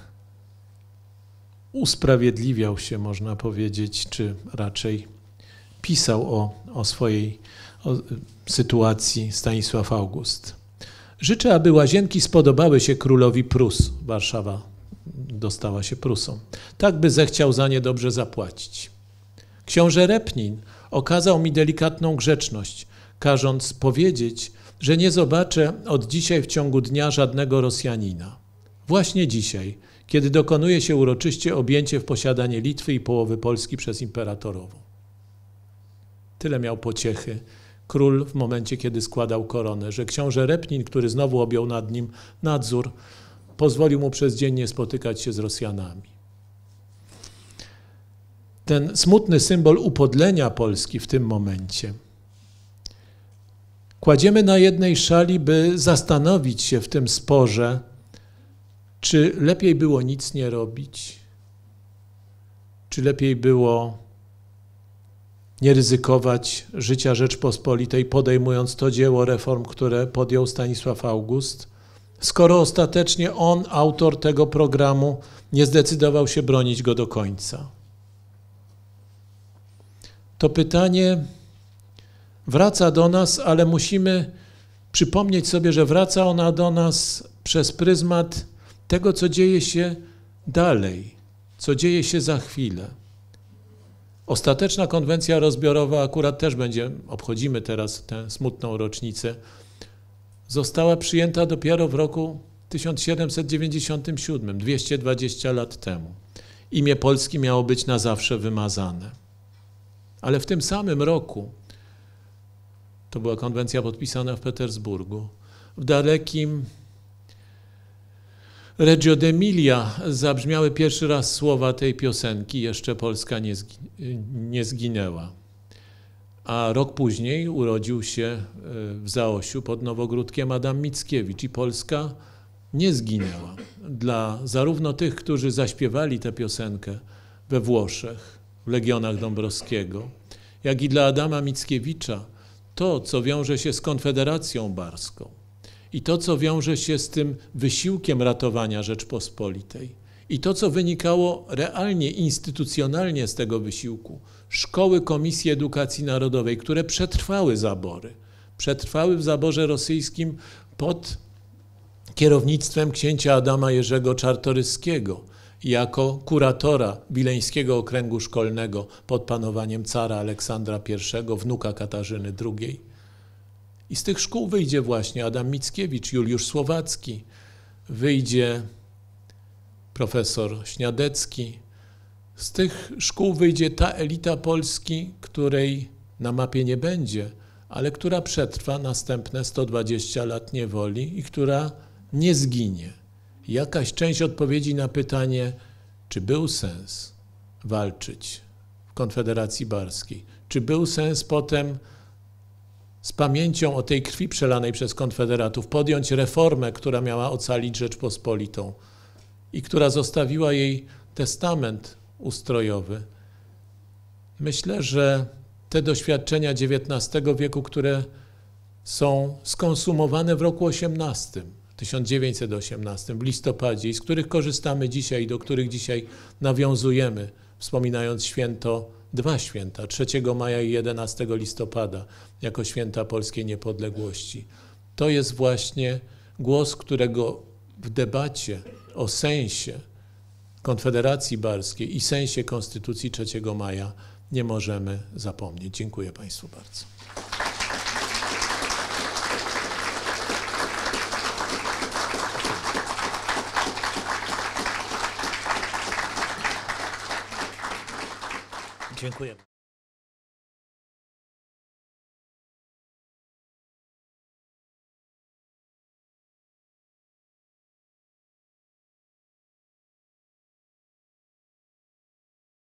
S1: usprawiedliwiał się, można powiedzieć, czy raczej pisał o, o swojej o sytuacji Stanisław August. Życzę, aby łazienki spodobały się królowi Prus, Warszawa dostała się Prusom. Tak by zechciał za nie dobrze zapłacić. Książę Repnin okazał mi delikatną grzeczność, każąc powiedzieć, że nie zobaczę od dzisiaj w ciągu dnia żadnego Rosjanina. Właśnie dzisiaj, kiedy dokonuje się uroczyście objęcie w posiadanie Litwy i połowy Polski przez imperatorową. Tyle miał pociechy król w momencie, kiedy składał koronę, że książę Repnin, który znowu objął nad nim nadzór, pozwolił mu przez dzień nie spotykać się z Rosjanami. Ten smutny symbol upodlenia Polski w tym momencie kładziemy na jednej szali, by zastanowić się w tym sporze, czy lepiej było nic nie robić, czy lepiej było nie ryzykować życia Rzeczpospolitej, podejmując to dzieło reform, które podjął Stanisław August, skoro ostatecznie on, autor tego programu, nie zdecydował się bronić go do końca? To pytanie wraca do nas, ale musimy przypomnieć sobie, że wraca ona do nas przez pryzmat tego, co dzieje się dalej, co dzieje się za chwilę. Ostateczna konwencja rozbiorowa akurat też będzie, obchodzimy teraz tę smutną rocznicę została przyjęta dopiero w roku 1797, 220 lat temu. Imię Polski miało być na zawsze wymazane. Ale w tym samym roku, to była konwencja podpisana w Petersburgu, w dalekim Reggio d'Emilia zabrzmiały pierwszy raz słowa tej piosenki, jeszcze Polska nie, zgi nie zginęła a rok później urodził się e, w Zaosiu pod Nowogródkiem Adam Mickiewicz i Polska nie zginęła. Dla zarówno tych, którzy zaśpiewali tę piosenkę we Włoszech, w Legionach Dąbrowskiego, jak i dla Adama Mickiewicza, to, co wiąże się z Konfederacją Barską i to, co wiąże się z tym wysiłkiem ratowania Rzeczpospolitej i to, co wynikało realnie, instytucjonalnie z tego wysiłku – szkoły Komisji Edukacji Narodowej, które przetrwały zabory. Przetrwały w zaborze rosyjskim pod kierownictwem księcia Adama Jerzego Czartoryskiego jako kuratora Wileńskiego Okręgu Szkolnego pod panowaniem cara Aleksandra I, wnuka Katarzyny II. I z tych szkół wyjdzie właśnie Adam Mickiewicz, Juliusz Słowacki, wyjdzie profesor Śniadecki, z tych szkół wyjdzie ta elita Polski, której na mapie nie będzie, ale która przetrwa następne 120 lat niewoli i która nie zginie. Jakaś część odpowiedzi na pytanie, czy był sens walczyć w Konfederacji Barskiej, czy był sens potem z pamięcią o tej krwi przelanej przez konfederatów podjąć reformę, która miała ocalić Rzeczpospolitą i która zostawiła jej testament ustrojowy. Myślę, że te doświadczenia XIX wieku, które są skonsumowane w roku 18, 1918, w listopadzie z których korzystamy dzisiaj, do których dzisiaj nawiązujemy, wspominając święto, dwa święta, 3 maja i 11 listopada, jako święta polskiej niepodległości. To jest właśnie głos, którego w debacie o sensie Konfederacji Barskiej i sensie Konstytucji 3 maja nie możemy zapomnieć. Dziękuję Państwu bardzo. Dziękuję.